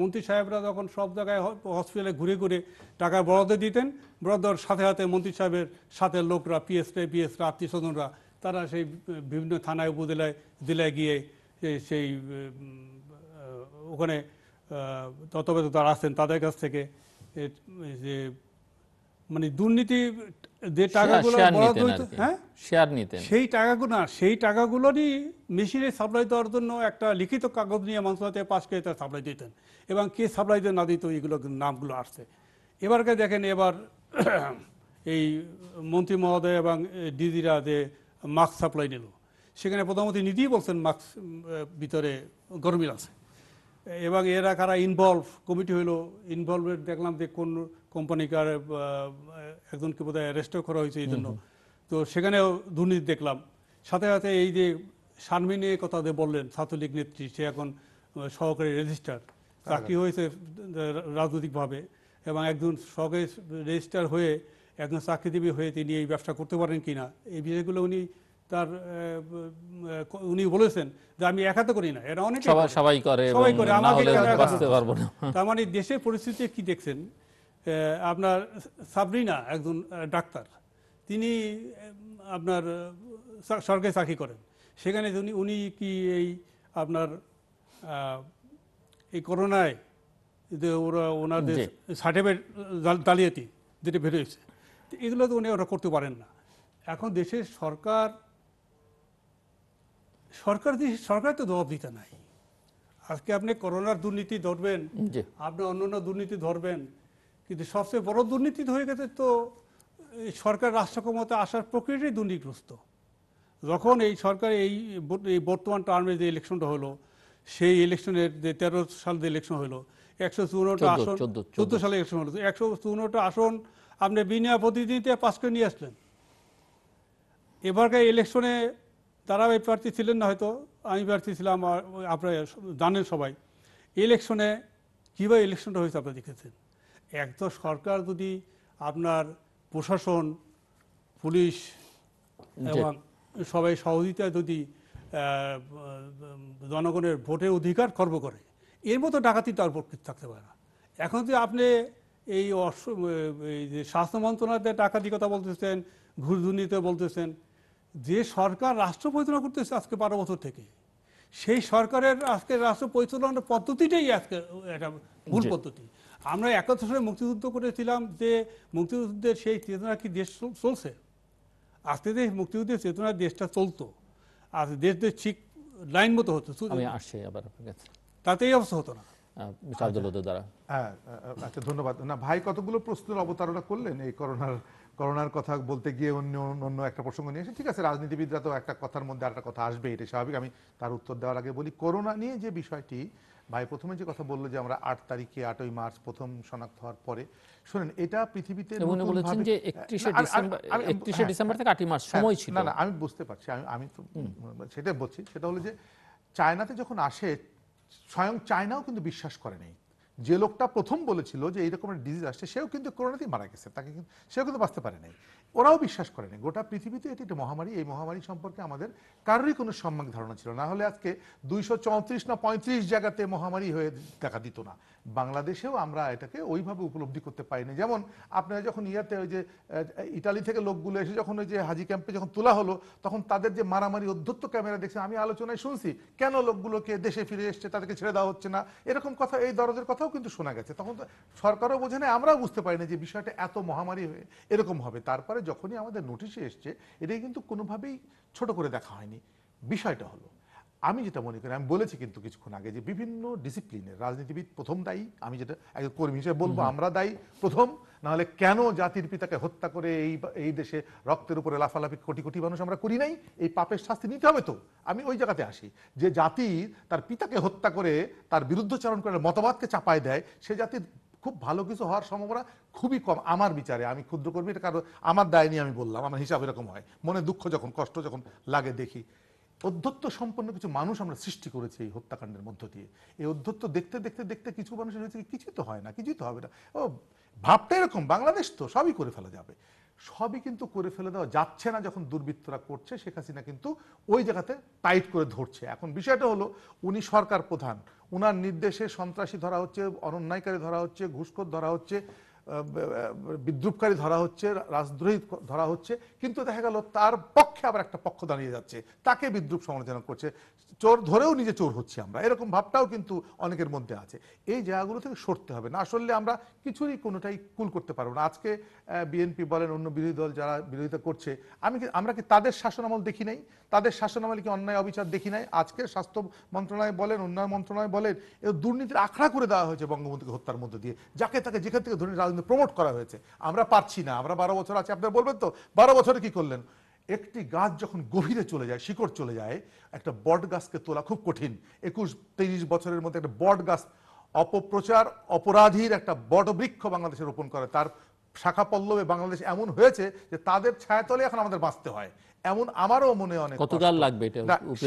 মন্ত্রী সাহেবরা যখন সব জায়গায় হসপিটালে ঘুরে ঘুরে টাকা বরাদ্দ দিতেন বরাদ্দর সাথে সাথে মন্ত্রী সাহেবের সাথে লোকরা পিএসরা পিএসরা আত্মীয় স্বজনরা তারা সেই বিভিন্ন থানায় উপজেলায় জেলায় গিয়ে সেই ওখানে তত্ত্বাবধায়ক তারা আসছেন তাদের কাছ থেকে যে মানে দুর্নীতি যে টাকাগুলো হ্যাঁ শেয়ার সেই টাকাগুলো না সেই টাকাগুলোরই মেশিনে সাপ্লাই দেওয়ার জন্য একটা লিখিত কাগজ নিয়ে হাতে পাশ করে তার সাপ্লাই দিতেন এবং কে সাপ্লাই দেন না দিত এগুলো নামগুলো আসছে এবারকে দেখেন এবার এই মন্ত্রী মহোদয় এবং ডিজিরা যে মাস্ক সাপ্লাই নিল সেখানে প্রধানমন্ত্রী নিজেই বলছেন মাস্ক ভিতরে গরমিল আছে এবং এরা কারা ইনভলভ কমিটি হইল ইনভলভ দেখলাম যে কোন কোম্পানিকার একজনকে বোধহয় অ্যারেস্টও করা হয়েছে এই জন্য তো সেখানেও দুর্নীতি দেখলাম সাথে সাথে এই যে সানমিনে কথা যে বললেন ছাত্রলীগ নেত্রী সে এখন সহকারী তা কি হয়েছে রাজনৈতিকভাবে এবং একজন সহকারী রেজিস্টার হয়ে একজন চাকরিজীবী হয়ে তিনি এই ব্যবসা করতে পারেন কি না এই বিষয়গুলো উনি তার উনি বলেছেন যে আমি একা তো করি না এটা অনেক সবাই করে সবাই করে আমাকে পারবো না তার মানে দেশের পরিস্থিতি কি দেখছেন আপনার সাবরিনা একজন ডাক্তার তিনি আপনার সরকারি চাকরি করেন সেখানে উনি উনি কি এই আপনার এই করোনায় যে ওরা ওনাদের সার্টিফিকেট জালিয়াতি যেটা বেরোয়েছে এগুলো তো উনি ওরা করতে পারেন না এখন দেশের সরকার সরকার সরকার তো জবাব দিতে নাই আজকে আপনি করোনার দুর্নীতি ধরবেন আপনি অন্য অন্য দুর্নীতি ধরবেন কিন্তু সবচেয়ে বড় দুর্নীতি হয়ে গেছে তো সরকার রাষ্ট্র ক্ষমতা আসার প্রক্রিয়াটাই দুর্নীতিগ্রস্ত যখন এই সরকার এই বর্তমান টার্মে যে ইলেকশনটা হলো সেই ইলেকশনের যে তেরো সাল যে ইলেকশন হলো একশো চুয়ান্নটা আসন চোদ্দ সালে ইলেকশন হলো একশো চুয়ান্নটা আসন আপনি বিনা প্রতিনিধিতে পাস করে নিয়ে আসলেন এবারকার ইলেকশনে তারা এই প্রার্থী ছিলেন না হয়তো আমি প্রার্থী ছিলাম আপনার জানেন সবাই ইলেকশনে কীভাবে ইলেকশনটা হয়েছে আপনি দেখেছেন এক তো সরকার যদি আপনার প্রশাসন পুলিশ এবং সবাই সহযোগিতায় যদি জনগণের ভোটের অধিকার খর্ব করে এর মতো ডাকাতি তার উপর থাকতে পারে না এখন যদি আপনি এই যে স্বাস্থ্য মন্ত্রণালয়ে টাকা দিয়ে কথা বলতেছেন ঘুষ দুর্নীতি বলতেছেন যে সরকার রাষ্ট্র পরিচালনা করতেছে আজকে বারো বছর থেকে সেই সরকারের আজকে রাষ্ট্র পরিচালনার পদ্ধতিটাই আজকে একটা ভুল পদ্ধতি আমরা একত্র সালে মুক্তিযুদ্ধ করেছিলাম যে মুক্তিযুদ্ধের সেই চেতনা কি দেশ চলছে আজকে যে মুক্তিযুদ্ধের চেতনা দেশটা চলতো আর দেশ দেশ ঠিক লাইন মতো হতো আমি আসছি আবার তাতে এই অবস্থা হতো না আচ্ছা। আচ্ছা, অবতারণা করলেন করোনার করোনার কথা বলতে গিয়ে অন্য একটা প্রসঙ্গ নিয়ে এসে ঠিক আছে রাজনীতিবিদরা তো একটা কথার মধ্যে একটা কথা আসবে এটা স্বাভাবিক আমি তার উত্তর দেওয়ার আগে বলি করোনা নিয়ে যে বিষয়টি ভাই প্রথমে যে কথা বললো যে আমরা আট তারিখে আটই মার্চ প্রথম শনাক্ত হওয়ার পরে শোনেন এটা পৃথিবীতে হ্যাঁ, হ্যাঁ, হ্যাঁ, আমি বুঝতে পারছি আমি আমি তো সেটা বলছি সেটা হলো যে চায়নাতে যখন আসে স্বয়ং চায়নাও কিন্তু বিশ্বাস করে নেই যে লোকটা প্রথম বলেছিল যে এইরকম ডিজিজ আসছে সেও কিন্তু করোনাতেই মারা গেছে তাকে সেও কিন্তু বাঁচতে পারে নাই ওরাও বিশ্বাস করেনি গোটা পৃথিবীতে এটি একটি মহামারী এই মহামারী সম্পর্কে আমাদের কারোরই কোনো সম্মান ধারণা ছিল না হলে আজকে দুইশো চৌত্রিশ না পঁয়ত্রিশ জায়গাতে মহামারী হয়ে দেখা দিত না বাংলাদেশেও আমরা এটাকে ওইভাবে উপলব্ধি করতে পারিনি যেমন আপনারা যখন ইয়াতে ওই যে ইটালি থেকে লোকগুলো এসে যখন ওই যে হাজি ক্যাম্পে যখন তোলা হলো তখন তাদের যে মারামারি অধ্যত্ত ক্যামেরা দেখছেন আমি আলোচনায় শুনছি কেন লোকগুলোকে দেশে ফিরে এসছে তাদেরকে ছেড়ে দেওয়া হচ্ছে না এরকম কথা এই দরজের কথাও কিন্তু শোনা গেছে তখন সরকারও বোঝে না আমরাও বুঝতে পারিনি যে বিষয়টা এত মহামারী হয়ে এরকম হবে তারপরে তারপরে যখনই আমাদের নোটিশে এসছে এটাকে কিন্তু কোনোভাবেই ছোট করে দেখা হয়নি বিষয়টা হলো আমি যেটা মনে করি আমি বলেছি কিন্তু কিছুক্ষণ আগে যে বিভিন্ন ডিসিপ্লিনের রাজনীতিবিদ প্রথম দায়ী আমি যেটা একজন কর্মী হিসেবে বলবো আমরা দায়ী প্রথম নাহলে কেন জাতির পিতাকে হত্যা করে এই এই দেশে রক্তের উপরে লাফালাফি কোটি কোটি মানুষ আমরা করি নাই এই পাপের শাস্তি নিতে হবে তো আমি ওই জায়গাতে আসি যে জাতি তার পিতাকে হত্যা করে তার বিরুদ্ধচারণ করে মতবাদকে চাপায় দেয় সে জাতির খুব ভালো কিছু হওয়ার সম্ভাবনা খুবই কম আমার বিচারে আমি ক্ষুদ্র কর্মী কারো আমার দায় নিয়ে আমি বললাম আমার হিসাব এরকম হয় মনে দুঃখ যখন কষ্ট যখন লাগে দেখি অধ্যত্ত সম্পন্ন কিছু মানুষ আমরা সৃষ্টি করেছি এই হত্যাকাণ্ডের মধ্য দিয়ে এই অধ্যত্ত দেখতে দেখতে দেখতে কিছু মানুষের হয়েছে কিছুই তো হয় না কিছুই তো হবে না ও ভাবটা এরকম বাংলাদেশ তো সবই করে ফেলা যাবে সবই কিন্তু করে ফেলে দেওয়া যাচ্ছে না যখন দুর্বৃত্তরা করছে শেখ হাসিনা কিন্তু ওই জায়গাতে টাইট করে ধরছে এখন বিষয়টা হলো উনি সরকার প্রধান উনার নির্দেশে সন্ত্রাসী ধরা হচ্ছে অনন্যায়কারী ধরা হচ্ছে ঘুষখোর ধরা হচ্ছে বিদ্রুপকারী ধরা হচ্ছে রাজদ্রোহী ধরা হচ্ছে কিন্তু দেখা গেল তার পক্ষে আবার একটা পক্ষ দাঁড়িয়ে যাচ্ছে তাকে বিদ্রুপ সমালোচনা করছে চোর ধরেও নিজে চোর হচ্ছে আমরা এরকম ভাবটাও কিন্তু অনেকের মধ্যে আছে এই জায়গাগুলো থেকে সরতে হবে না আসলে আমরা কিছুরই কোনোটাই কুল করতে পারবো না আজকে বিএনপি বলেন অন্য বিরোধী দল যারা বিরোধিতা করছে আমি আমরা কি তাদের শাসনামল দেখি নাই তাদের শাসনামলে কি অন্যায় অবিচার দেখি নাই আজকে স্বাস্থ্য মন্ত্রণালয় বলেন উন্নয়ন মন্ত্রণালয় বলেন দুর্নীতির আখড়া করে দেওয়া হয়েছে বঙ্গবন্ধুকে হত্যার মধ্য দিয়ে যাকে তাকে যেখান থেকে ধরে রাজনীতি আমাদের প্রমোট করা হয়েছে আমরা পারছি না আমরা বারো বছর আছি আপনার বলবেন তো বারো বছরে কি করলেন একটি গাছ যখন গভীরে চলে যায় শিকড় চলে যায় একটা বট গাছকে তোলা খুব কঠিন একুশ তেইশ বছরের মধ্যে একটা বট গাছ অপপ্রচার অপরাধীর একটা বট বৃক্ষ বাংলাদেশে রোপণ করে তার শাখা পল্লবে বাংলাদেশ এমন হয়েছে যে তাদের ছায়াতলে এখন আমাদের বাঁচতে হয় এমন আমারও মনে অনেক কতকাল লাগবে এটা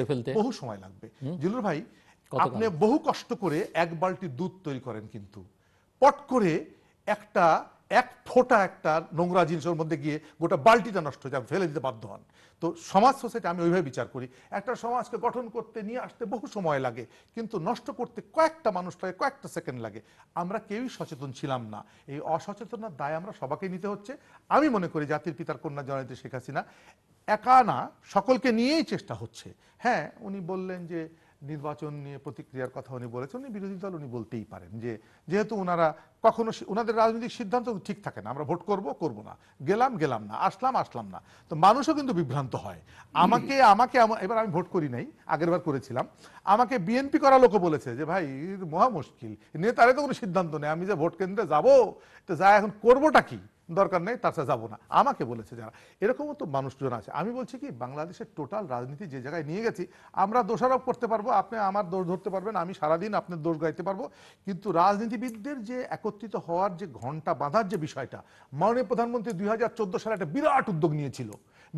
ফেলতে বহু সময় লাগবে জিলুর ভাই আপনি বহু কষ্ট করে এক বালটি দুধ তৈরি করেন কিন্তু পট করে একটা এক ফোটা একটা নোংরা জিনিসের মধ্যে গিয়ে গোটা বালটিটা নষ্ট হয়ে যাবে ফেলে দিতে বাধ্য হন তো সমাজ সোসাইটি আমি ওইভাবে বিচার করি একটা সমাজকে গঠন করতে নিয়ে আসতে বহু সময় লাগে কিন্তু নষ্ট করতে কয়েকটা মানুষ লাগে কয়েকটা সেকেন্ড লাগে আমরা কেউই সচেতন ছিলাম না এই অসচেতনার দায় আমরা সবাকে নিতে হচ্ছে আমি মনে করি জাতির পিতার কন্যা জননেত্রী শেখ হাসিনা একা না সকলকে নিয়েই চেষ্টা হচ্ছে হ্যাঁ উনি বললেন যে নির্বাচন নিয়ে প্রতিক্রিয়ার কথা উনি বলেছেন উনি বিরোধী দল উনি বলতেই পারেন যে যেহেতু ওনারা কখনো ওনাদের রাজনৈতিক সিদ্ধান্ত ঠিক থাকে না আমরা ভোট করব করব না গেলাম গেলাম না আসলাম আসলাম না তো মানুষও কিন্তু বিভ্রান্ত হয় আমাকে আমাকে এবার আমি ভোট করি নাই আগের বার করেছিলাম আমাকে বিএনপি করা লোক বলেছে যে ভাই মহা মুশকিল নেতারে তো কোনো সিদ্ধান্ত নেই আমি যে ভোট কেন্দ্রে যাবো তো যা এখন করবোটা কি দরকার নেই তার যাবো না আমাকে বলেছে যারা এরকমও তো মানুষজন আছে আমি বলছি কি বাংলাদেশের টোটাল রাজনীতি যে জায়গায় নিয়ে গেছি আমরা দোষারোপ করতে পারবো আপনি আমার দোষ ধরতে পারবেন আমি সারাদিন আপনার দোষ গাইতে পারবো কিন্তু রাজনীতিবিদদের যে একত্রিত হওয়ার যে ঘন্টা বাঁধার যে বিষয়টা মাননীয় প্রধানমন্ত্রী দুই সালে একটা বিরাট উদ্যোগ নিয়েছিল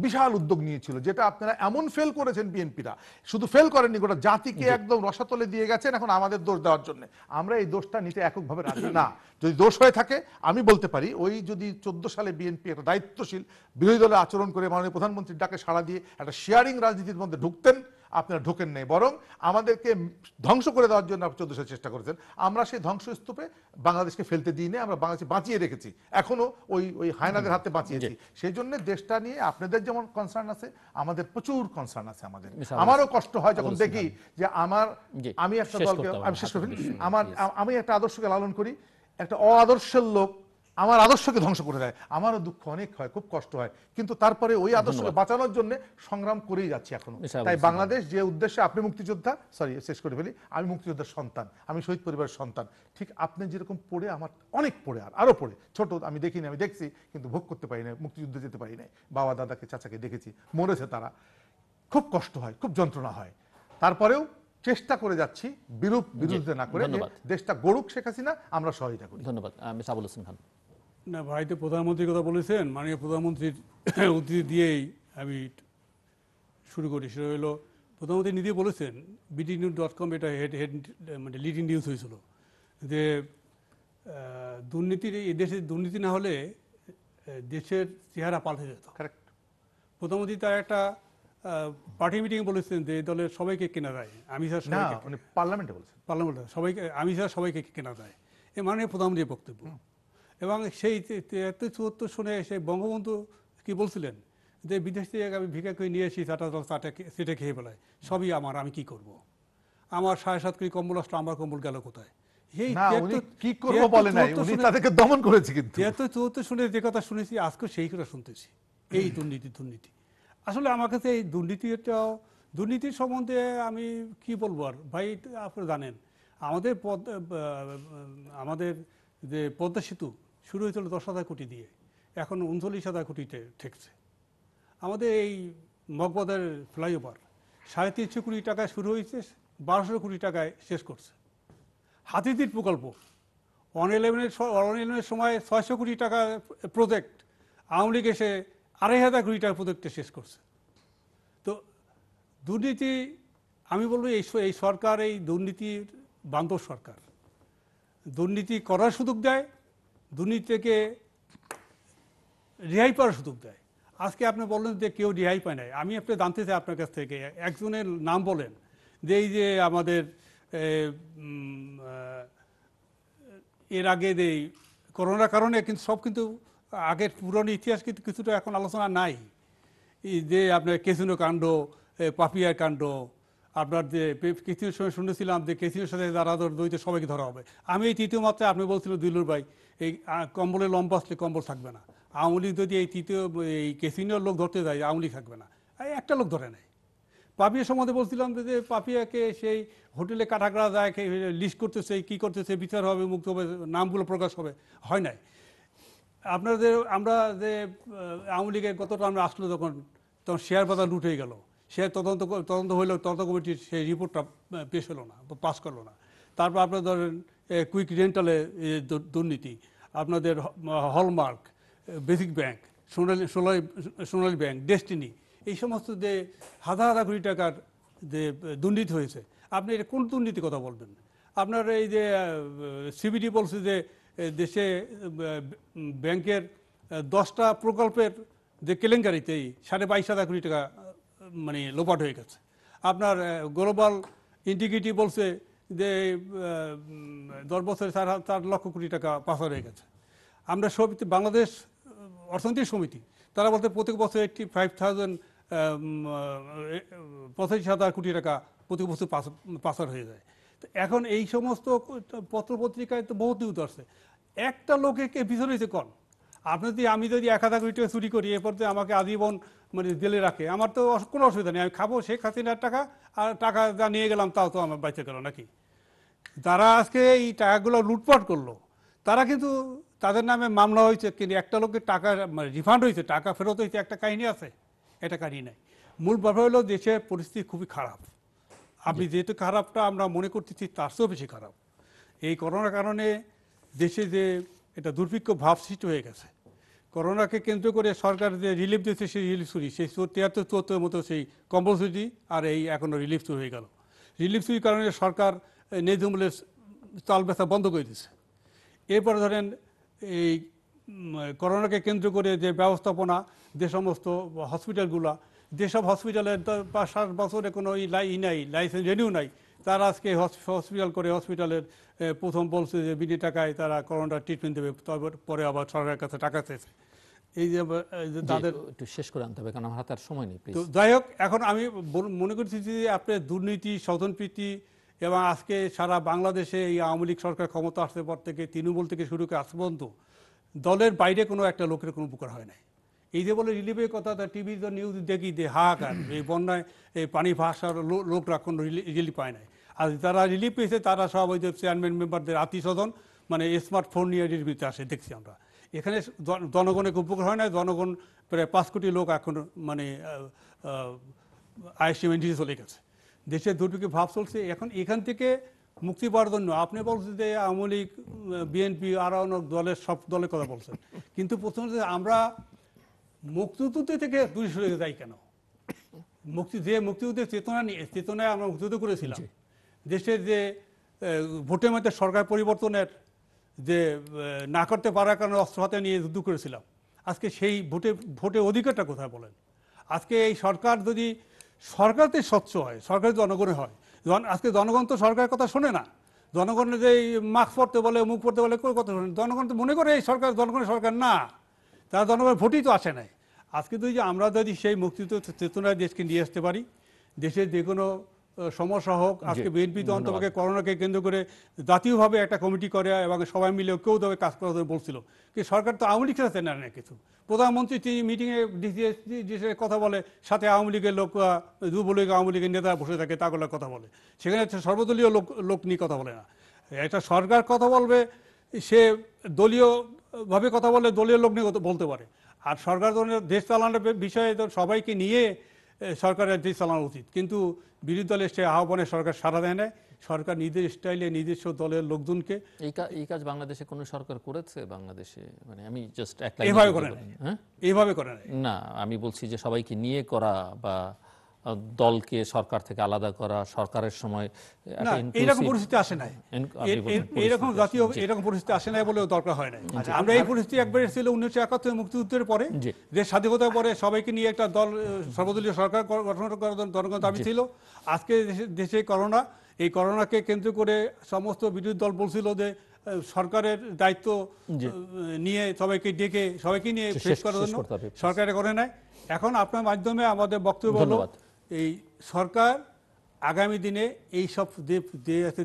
বিশাল উদ্যোগ নিয়েছিল যেটা আপনারা এমন ফেল করেছেন বিএনপিরা শুধু ফেল করেননি গোটা জাতিকে একদম রসাতলে দিয়ে গেছেন এখন আমাদের দোষ দেওয়ার জন্য আমরা এই দোষটা নিতে এককভাবে রাখি না যদি দোষ হয়ে থাকে আমি বলতে পারি ওই যদি চোদ্দ সালে বিএনপি একটা দায়িত্বশীল বিরোধী দলের আচরণ করে মাননীয় প্রধানমন্ত্রীর ডাকে সাড়া দিয়ে একটা শেয়ারিং রাজনীতির মধ্যে ঢুকতেন আপনারা ঢোকেন নেই বরং আমাদেরকে ধ্বংস করে দেওয়ার জন্য আপনি চোদ্দশো চেষ্টা করেছেন আমরা সেই ধ্বংসস্তূপে বাংলাদেশকে ফেলতে দিই না আমরা বাংলাদেশ বাঁচিয়ে রেখেছি এখনো ওই ওই হায়নাদের হাতে বাঁচিয়েছি সেই জন্য দেশটা নিয়ে আপনাদের যেমন কনসার্ন আছে আমাদের প্রচুর কনসার্ন আছে আমাদের আমারও কষ্ট হয় যখন দেখি যে আমার আমি একটা দলকে আমি শেষ করি আমার আমি একটা আদর্শকে লালন করি একটা অ আদর্শের লোক আমার আদর্শকে ধ্বংস করে দেয় আমারও দুঃখ অনেক হয় খুব কষ্ট হয় কিন্তু তারপরে ওই আদর্শকে বাঁচানোর জন্য সংগ্রাম করেই যাচ্ছি এখনো তাই বাংলাদেশ যে উদ্দেশ্যে আপনি মুক্তিযোদ্ধা সরি শেষ করে ফেলি আমি মুক্তিযোদ্ধার সন্তান আমি শহীদ পরিবারের সন্তান ঠিক আপনি যেরকম পড়ে আমার অনেক পড়ে আর আরও পড়ে ছোট আমি দেখিনি আমি দেখছি কিন্তু ভোগ করতে পারি না মুক্তিযুদ্ধে যেতে পারি না বাবা দাদাকে চাচাকে দেখেছি মরেছে তারা খুব কষ্ট হয় খুব যন্ত্রণা হয় তারপরেও চেষ্টা করে যাচ্ছি বিরূপ বিরুদ্ধে না করে দেশটা গরুক শেখ হাসিনা আমরা সহযোগিতা করি ধন্যবাদ সাবুল হোসেন খান না ভাই তো প্রধানমন্ত্রীর কথা বলেছেন মাননীয় প্রধানমন্ত্রীর উদ্ধৃতি দিয়েই আমি শুরু করি সেটা হলো প্রধানমন্ত্রী নিজে বলেছেন বিডি নিউজ ডট কম এটা হেড হেড মানে লিডিং নিউজ হয়েছিল যে দুর্নীতির এই দেশে দুর্নীতি না হলে দেশের চেহারা পাল্টে যেত প্রধানমন্ত্রী তার একটা পার্টি মিটিং বলেছেন যে এই দলের সবাইকে কেনা যায় আমি স্যার পার্লামেন্টে বলেছেন পার্লামেন্টে সবাইকে আমি স্যার সবাইকে কেনা যায় এ মাননীয় প্রধানমন্ত্রীর বক্তব্য এবং সেই তিয়াত্তর চুয়াত্তর শুনে সেই বঙ্গবন্ধু কি বলছিলেন যে বিদেশ থেকে আমি ভিক্ষা করে নিয়ে এসি চাটা চাটা সেটা খেয়ে বেলায় সবই আমার আমি কি করব। আমার সাড়ে সাত কোটি কম্বল আসলো আমার কম্বল গেল কোথায় শুনে যে কথা শুনেছি আজকে সেই কথা শুনতেছি এই দুর্নীতি দুর্নীতি আসলে আমার কাছে এই সম্বন্ধে আমি কি বলবো আর ভাই আপনি জানেন আমাদের আমাদের যে পদ্মা সেতু শুরু হয়েছিল দশ হাজার কোটি দিয়ে এখন উনচল্লিশ হাজার কোটিতে ঠেকছে আমাদের এই মগবাদের ফ্লাইওভার সাড়ে তিনশো কোটি টাকায় শুরু হয়েছে বারোশো কোটি টাকায় শেষ করছে হাতিদির প্রকল্প ওয়ান ইলেভেনের ওয়ান ইলেভেনের সময় ছয়শো কোটি টাকা প্রজেক্ট আওয়ামী লীগ এসে আড়াই হাজার কোটি টাকা প্রজেক্টে শেষ করছে তো দুর্নীতি আমি বলবো এই এই সরকার এই দুর্নীতির বান্ধব সরকার দুর্নীতি করার সুযোগ দেয় দুর্নীতি থেকে রেহাই পাওয়ার সুযোগ দেয় আজকে আপনি বললেন যে কেউ রেহাই পায় নাই আমি আপনি জানতে চাই আপনার কাছ থেকে একজনের নাম বলেন যে এই যে আমাদের এর আগে যে করোনার কারণে কিন্তু সব কিন্তু আগের পুরনো ইতিহাস কিন্তু কিছুটা এখন আলোচনা নাই যে আপনার কেসিনো কাণ্ড পাপিয়ার কাণ্ড আপনার যে কেসিওর সময় শুনেছিলাম যে কেসিনের সাথে যারা দইতে সবাইকে ধরা হবে আমি এই তৃতীয় মাত্রায় আপনি বলছিলেন দিলুর ভাই এই কম্বলে লম্বা আসলে কম্বল থাকবে না আওয়ামী লীগ যদি এই তৃতীয় এই কেসিনিয়র লোক ধরতে যায় আওয়ামী লীগ থাকবে না একটা লোক ধরে নেয় পাপিয়া সম্বন্ধে বলছিলাম যে পাপিয়াকে সেই হোটেলে কাটাকড়া যায় লিস্ট করতেছে কি করতেছে বিচার হবে মুক্ত হবে নামগুলো প্রকাশ হবে হয় নাই আপনাদের আমরা যে আওয়ামী লীগের কতটা আমরা আসলো যখন তখন শেয়ার বাজার লুট হয়ে গেল সে তদন্ত তদন্ত হইলেও তদন্ত কমিটির সেই রিপোর্টটা পেশ হলো না পাস করলো না তারপর আপনার ধরেন কুইক রেন্টালে দুর্নীতি আপনাদের Hallmark basic bank Sonali Sonali Sonali bank Destiny এই সমস্ত যে হাজার হাজার কোটি টাকার যে দুর্নীতি হয়েছে আপনি এটা কোন দুর্নীতি কথা বলবেন আপনার এই যে সিবিডি বলছে যে দেশে ব্যাংকের দশটা প্রকল্পের যে কেলেঙ্কারিতেই সাড়ে বাইশ হাজার কোটি টাকা মানে লোপাট হয়ে গেছে আপনার গ্লোবাল ইন্টিগ্রিটি বলছে যে দশ বছরে চার চার লক্ষ কোটি টাকা পাচার হয়ে গেছে আমরা সব বাংলাদেশ অর্থনৈতিক সমিতি তারা বলতে প্রত্যেক বছর একটি ফাইভ থাউজেন্ড পঁচাশি হাজার কোটি টাকা প্রতি বছর পাচার হয়ে যায় তো এখন এই সমস্ত পত্রপত্রিকায় তো বহুত নিউজ আসছে একটা লোকে কে পিছনে কন আপনার যদি আমি যদি এক হাজার কোটি টাকা চুরি করি এরপর তো আমাকে আজীবন মানে জেলে রাখে আমার তো কোনো অসুবিধা নেই আমি খাবো শেখ হাসিনার টাকা আর টাকা যা নিয়ে গেলাম তাও তো আমার বেঁচে গেল নাকি যারা আজকে এই টাকাগুলো লুটপাট করলো তারা কিন্তু তাদের নামে মামলা হয়েছে কিন্তু একটা লোকের টাকা মানে রিফান্ড হয়েছে টাকা ফেরত হয়েছে একটা কাহিনী আছে এটা কাহিনী নাই মূল ব্যাপার হলো দেশের পরিস্থিতি খুবই খারাপ আপনি যেহেতু খারাপটা আমরা মনে করতেছি তার চেয়েও বেশি খারাপ এই করোনার কারণে দেশে যে এটা দুর্ভিক্ষ ভাব সৃষ্টি হয়ে গেছে করোনাকে কেন্দ্র করে সরকার যে রিলিফ দিয়েছে সেই রিলিফ সুরি সেই তিয়াত্তর চুয়াত্তরের মতো সেই কম্পালসরি আর এই এখনও রিলিফ চুরি হয়ে গেল রিলিফ সুরির কারণে সরকার ন্যায্যমূল্যের চাল ব্যথা বন্ধ করে দিয়েছে এরপরে ধরেন এই করোনাকে কেন্দ্র করে যে ব্যবস্থাপনা যে সমস্ত হসপিটালগুলা যেসব হসপিটালের পাঁচ সাত বছরে কোনো লাই নাই লাইসেন্স রেনিউ নাই তারা আজকে হসপিটাল করে হসপিটালের প্রথম বলছে যে বিনা টাকায় তারা করোনার ট্রিটমেন্ট দেবে পরে আবার সরকারের কাছে টাকা চেয়েছে এই যে তাদের একটু শেষ করে আনতে হবে কারণ আমার হাতে সময় নেই তো যাই হোক এখন আমি মনে করছি যে আপনি দুর্নীতি স্বজনপ্রীতি এবং আজকে সারা বাংলাদেশে এই আওয়ামী লীগ সরকার ক্ষমতা আসতে পর থেকে তৃণমূল থেকে শুরু করে আজ পর্যন্ত দলের বাইরে কোনো একটা লোকের কোনো উপকার হয় নাই এই যে বলে রিলিফের কথা তা টিভি নিউজ দেখি যে হাহাকার এই বন্যায় এই পানি ভাষার লোকরা কোনো রিলিফ পায় নাই আর যারা রিলিফ পেয়েছে তারা সব ওই যে চেয়ারম্যান মেম্বারদের আত্মীয়স্বজন মানে স্মার্টফোন নিয়ে রিলিফ আসে দেখছি আমরা এখানে জনগণের উপকার হয় না জনগণ প্রায় পাঁচ কোটি লোক এখন মানে আইসিএম নিচে চলে গেছে দেশে দুর্ভিক্ষে ভাব চলছে এখন এখান থেকে মুক্তি পাওয়ার জন্য আপনি বলছেন যে আওয়ামী লীগ বিএনপি আরও অনেক দলের সব দলের কথা বলছেন কিন্তু প্রথমত আমরা মুক্তিযুদ্ধ থেকে দূরে সরে যাই কেন মুক্তি যে মুক্তিযুদ্ধের চেতনা নিয়ে চেতনায় আমরা মুক্তিযুদ্ধ করেছিলাম দেশের যে ভোটের মধ্যে সরকার পরিবর্তনের যে না করতে পারার কারণে অস্ত্র হাতে নিয়ে যুদ্ধ করেছিলাম আজকে সেই ভোটে ভোটে অধিকারটা কোথায় বলেন আজকে এই সরকার যদি সরকারতে স্বচ্ছ হয় সরকার জনগণে হয় আজকে জনগণ তো সরকারের কথা শোনে না জনগণের যে মাস্ক পরতে বলে মুখ পড়তে বলে কোনো কথা শোনে জনগণ তো মনে করে এই সরকার জনগণের সরকার না তারা জনগণের ভোটই তো আসে নাই আজকে যদি আমরা যদি সেই মুক্তিযুদ্ধ চেতনায় দেশকে নিয়ে আসতে পারি দেশের যে কোনো সমস্যা হোক আজকে বিএনপি তো অন্তপক্ষে করোনাকে কেন্দ্র করে জাতীয়ভাবে একটা কমিটি করে এবং সবাই মিলে কেউ তবে কাজ করা বলছিল কি সরকার তো আওয়ামী লীগের সাথে নেয় না কিছু প্রধানমন্ত্রী তিনি মিটিংয়ে ডিসিএসি কথা বলে সাথে আওয়ামী লীগের লোক দুর্বল আওয়ামী লীগের নেতারা বসে থাকে তাগুলো কথা বলে সেখানে হচ্ছে সর্বদলীয় লোক লোক নিয়ে কথা বলে না একটা সরকার কথা বলবে সে দলীয়ভাবে কথা বলে দলীয় লোক নিয়ে বলতে পারে আর সরকার দেশ চালানোর বিষয়ে তো সবাইকে নিয়ে সরকারের দিয়ে চালানো উচিত কিন্তু বিরোধী দলের সে আহ্বানে সরকার সাড়া দেয় না সরকার নিজের স্টাইলে নিজস্ব দলের লোকজনকে এই কাজ বাংলাদেশে কোনো সরকার করেছে বাংলাদেশে মানে আমি জাস্ট এইভাবে করে হ্যাঁ? এইভাবে করে না আমি বলছি যে সবাইকে নিয়ে করা বা দলকে সরকার থেকে আলাদা করা সরকারের সময় এরকম পরিস্থিতি আসে নাই এরকম জাতীয় এরকম পরিস্থিতি আসে নাই বলেও দরকার হয় নাই আচ্ছা, আমরা এই পরিস্থিতি একবার এসেছিল উনিশশো একাত্তর মুক্তিযুদ্ধের পরে যে স্বাধীনতার পরে সবাইকে নিয়ে একটা দল সর্বদলীয় সরকার গঠন করার দরকার দাবি ছিল আজকে দেশে করোনা এই করোনাকে কেন্দ্র করে সমস্ত বিরোধী দল বলছিল যে সরকারের দায়িত্ব নিয়ে সবাইকে ডেকে সবাইকে নিয়ে শেষ করার জন্য সরকারে করে নেয় এখন আপনার মাধ্যমে আমাদের বক্তব্য ধন্যবাদ এই সরকার আগামী দিনে এই সব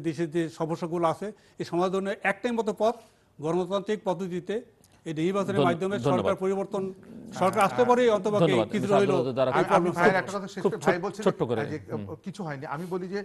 দেশের যে সমস্যাগুলো আছে এই সমাধানের একটাই মতো পথ গণতান্ত্রিক পদ্ধতিতে এই নির্বাচনের মাধ্যমে সরকার পরিবর্তন সরকার আসতে পারে অথবা কিছু হইল কিছু হয়নি আমি বলি যে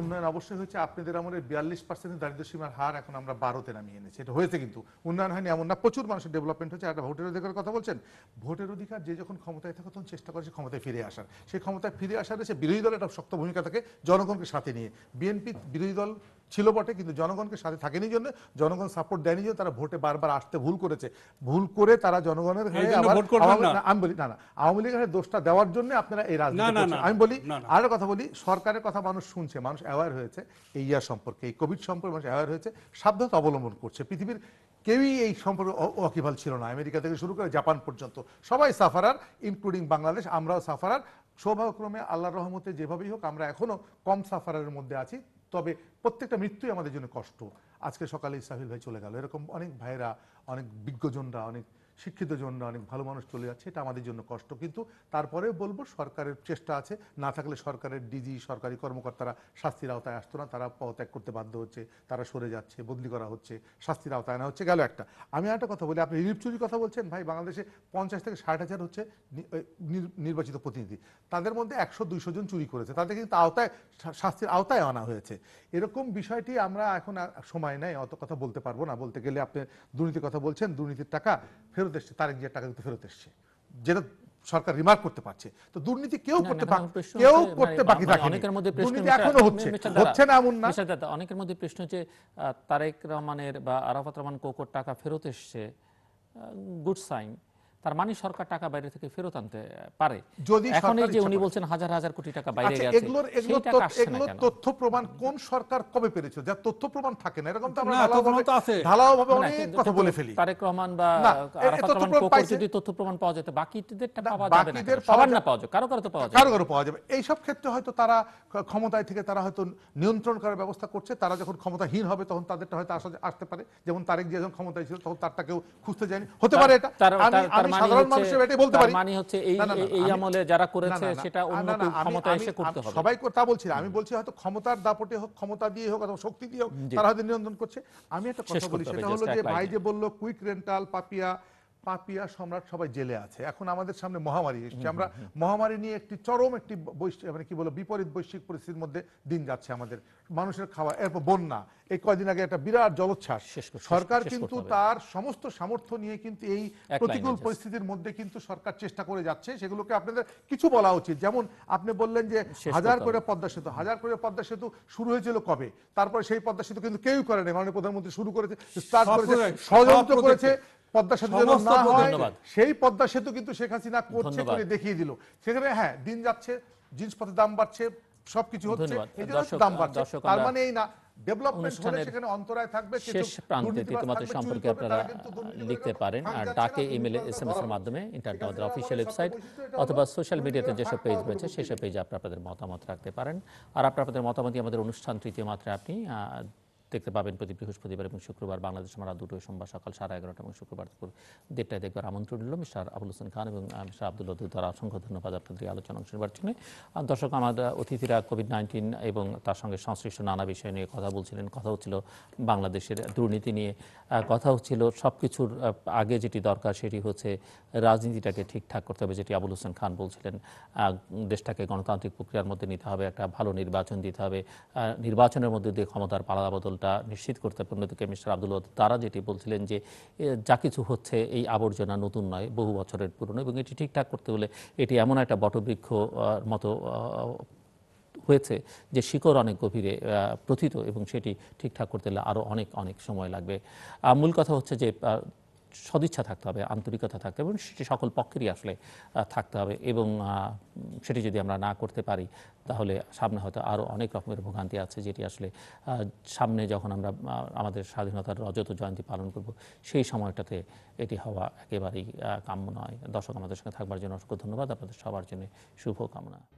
উন্নয়ন অবশ্যই হয়েছে আপনাদের বিয়াল্লিশ পার্সেন্ট দারিদ্র সীমার হার এখন আমরা বারোতে নামিয়ে এনেছি এটা হয়েছে কিন্তু উন্নয়ন হয়নি এমন না প্রচুর মানুষের ডেভেলপমেন্ট হচ্ছে একটা ভোটের অধিকার কথা বলছেন ভোটের অধিকার যে যখন ক্ষমতায় থাকে তখন চেষ্টা করেছে ক্ষমতায় ফিরে আসার সেই ক্ষমতায় ফিরে আসার সে বিরোধী দলের একটা শক্ত ভূমিকা থাকে জনগণকে সাথে নিয়ে বিএনপি বিরোধী দল ছিল বটে কিন্তু জনগণকে সাথে থাকেনি জন্য জনগণ সাপোর্ট দেয়নি জন্য তারা ভোটে বারবার আসতে ভুল করেছে ভুল করে তারা জনগণের হ্যাঁ, আমি বলি না না আওয়ামী লীগের দোষটা দেওয়ার জন্য আপনারা এই রাজনীতি আমি বলি আরো কথা বলি সরকারের কথা মানুষ শুনছে মানুষ অ্যাওয়ার হয়েছে এই ইয়ার সম্পর্কে এই কোভিড সম্পর্কে মানুষ অ্যাওয়ার হয়েছে সাবধানতা অবলম্বন করছে পৃথিবীর কেউই এই সম্পর্কে অকিভাল ছিল না আমেরিকা থেকে শুরু করে জাপান পর্যন্ত সবাই সাফারার ইনক্লুডিং বাংলাদেশ আমরাও সাফারার সৌভাগ্যক্রমে আল্লাহ রহমতে যেভাবেই হোক আমরা এখনও কম সাফারের মধ্যে আছি তবে প্রত্যেকটা মৃত্যুই আমাদের জন্য কষ্ট আজকে সকালে ইসরাফিল ভাই চলে গেল এরকম অনেক ভাইরা অনেক বিজ্ঞজনরা অনেক শিক্ষিত জন্য অনেক ভালো মানুষ চলে যাচ্ছে এটা আমাদের জন্য কষ্ট কিন্তু তারপরে বলবো সরকারের চেষ্টা আছে না থাকলে সরকারের ডিজি সরকারি কর্মকর্তারা শাস্তির আওতায় আসতো না তারা পদত্যাগ করতে বাধ্য হচ্ছে তারা সরে যাচ্ছে বদলি করা হচ্ছে শাস্তির আওতায় আনা হচ্ছে গেল একটা আমি একটা কথা বলি আপনি রিলিফ চুরির কথা বলছেন ভাই বাংলাদেশে পঞ্চাশ থেকে ষাট হাজার হচ্ছে নির্বাচিত প্রতিনিধি তাদের মধ্যে একশো দুইশো জন চুরি করেছে তাদের কিন্তু আওতায় শাস্তির আওতায় আনা হয়েছে এরকম বিষয়টি আমরা এখন সময় নেই অত কথা বলতে পারবো না বলতে গেলে আপনি দুর্নীতির কথা বলছেন দুর্নীতির টাকা ফেরত এসছে তার ইন্ডিয়ার টাকা কিন্তু ফেরত এসছে যেটা সরকার রিমার্ক করতে পারছে তো দুর্নীতি কেউ করতে কেউ করতে মানে বাকি থাকে অনেকের মধ্যে প্রশ্ন এখনো হচ্ছে হচ্ছে না এমন না অনেকের মধ্যে প্রশ্ন যে তারেক রহমানের বা আরাফাত রহমান কোকর টাকা ফেরত এসছে গুড সাইন তার মানে সরকার টাকা বাইরে থেকে ফেরত আনতে পারে যদি এখন এই যে উনি বলছেন হাজার হাজার কোটি টাকা বাইরে আচ্ছা, গেছে এগুলো তথ্য প্রমাণ কোন সরকার কবে পেরেছে যার তথ্য প্রমাণ থাকে না এরকম তো আমরা কথা বলে ফেলি তারেক রহমান বা আরাফাত রহমান যদি তথ্য প্রমাণ পাওয়া পাওয়া যাবে না পাওয়া যাবে কারো কারো তো পাওয়া যাবে কারো কারো পাওয়া যাবে এই সব ক্ষেত্রে হয়তো তারা ক্ষমতায় থেকে তারা হয়তো নিয়ন্ত্রণ করার ব্যবস্থা করছে তারা যখন ক্ষমতাহীন হবে তখন তাদেরটা হয়তো আসতে পারে যেমন তারেক যে যখন ক্ষমতায় ছিল তখন কেউ খুঁজতে যায়নি হতে পারে এটা মানে সাধারণ মানুষের বলতে মানে হচ্ছে এই যারা করেছে সেটা অন্য সবাই তা বলছি আমি বলছি হয়তো ক্ষমতার দাপটে হোক ক্ষমতা দিয়ে হোক অথবা শক্তি দিয়ে হোক তারা নিয়ন্ত্রণ করছে আমি একটা কথা বলি সেটা হলো যে ভাই যে বললো কুইক রেন্টাল পাপিয়া পাপিয়া সম্রাট সবাই জেলে আছে এখন আমাদের সামনে মহামারী এসছে আমরা মহামারী নিয়ে একটি চরম একটি মানে কি বলবো বিপরীত বৈশ্বিক পরিস্থিতির মধ্যে দিন যাচ্ছে আমাদের মানুষের খাওয়া এরপর বন্যা এই কয়দিন আগে একটা বিরাট জলোচ্ছ্বাস সরকার কিন্তু তার সমস্ত সামর্থ্য নিয়ে কিন্তু এই প্রতিকূল পরিস্থিতির মধ্যে কিন্তু সরকার চেষ্টা করে যাচ্ছে সেগুলোকে আপনাদের কিছু বলা উচিত যেমন আপনি বললেন যে হাজার করে পদ্মা সেতু হাজার করে পদ্মা সেতু শুরু হয়েছিল কবে তারপরে সেই পদ্মা সেতু কিন্তু কেউই করেনি মাননীয় প্রধানমন্ত্রী শুরু করেছে স্টার্ট করেছে ষড়যন্ত্র করেছে পদ্মা সেতু যেন না হয় সেই পদ্মা সেতু কিন্তু শেখ হাসিনা করছে করে দেখিয়ে দিল সেখানে হ্যাঁ দিন যাচ্ছে জিনিসপত্রের দাম বাড়ছে সবকিছু হচ্ছে এই দাম বাড়ছে তার মানে এই না লিখতে পারেন এস এম এস এর মাধ্যমে অফিসিয়াল ওয়েবসাইট অথবা সোশ্যাল মিডিয়াতে যেসব পেজ রয়েছে সেসব পেজে আপনাদের মতামত রাখতে পারেন আর আপনার আপনাদের মতামতই আমাদের অনুষ্ঠান তৃতীয় মাত্রায় আপনি দেখতে পাবেন প্রতি বৃহস্পতিবার এবং শুক্রবার বাংলাদেশ আমরা দুটো সোমবার সকাল সাড়ে এগারোটা এবং শুক্রবার দুপুর দেড়টায় দেখবার আমন্ত্রণ রইল মিস্টার আবুল হোসেন খান এবং মিস্টার আব্দুল তারা অসংখ্য ধন্যবাদ আপনাদের আলোচনা অংশ নেবার জন্য দর্শক আমাদের অতিথিরা কোভিড নাইন্টিন এবং তার সঙ্গে সংশ্লিষ্ট নানা বিষয় নিয়ে কথা বলছিলেন কথা হচ্ছিল বাংলাদেশের দুর্নীতি নিয়ে কথা হচ্ছিল সব কিছুর আগে যেটি দরকার সেটি হচ্ছে রাজনীতিটাকে ঠিকঠাক করতে হবে যেটি আবুল হোসেন খান বলছিলেন দেশটাকে গণতান্ত্রিক প্রক্রিয়ার মধ্যে নিতে হবে একটা ভালো নির্বাচন দিতে হবে নির্বাচনের মধ্যে দিয়ে ক্ষমতার পালা বদল ফলাফলটা নিশ্চিত করতে পণ্ডিতকে মিস্টার আব্দুল তারা যেটি বলছিলেন যে যা কিছু হচ্ছে এই আবর্জনা নতুন নয় বহু বছরের পুরনো এবং এটি ঠিকঠাক করতে হলে এটি এমন একটা বটবৃক্ষ মতো হয়েছে যে শিকড় অনেক গভীরে প্রথিত এবং সেটি ঠিকঠাক করতে হলে আরও অনেক অনেক সময় লাগবে মূল কথা হচ্ছে যে সদিচ্ছা থাকতে হবে আন্তরিকতা থাকতে হবে এবং সেটি সকল পক্ষেরই আসলে থাকতে হবে এবং সেটি যদি আমরা না করতে পারি তাহলে সামনে হয়তো আরও অনেক রকমের ভোগান্তি আছে যেটি আসলে সামনে যখন আমরা আমাদের স্বাধীনতার রজত জয়ন্তী পালন করব সেই সময়টাতে এটি হওয়া একেবারেই কাম্য নয় দর্শক আমাদের সঙ্গে থাকবার জন্য অসংখ্য ধন্যবাদ আপনাদের সবার জন্য শুভকামনা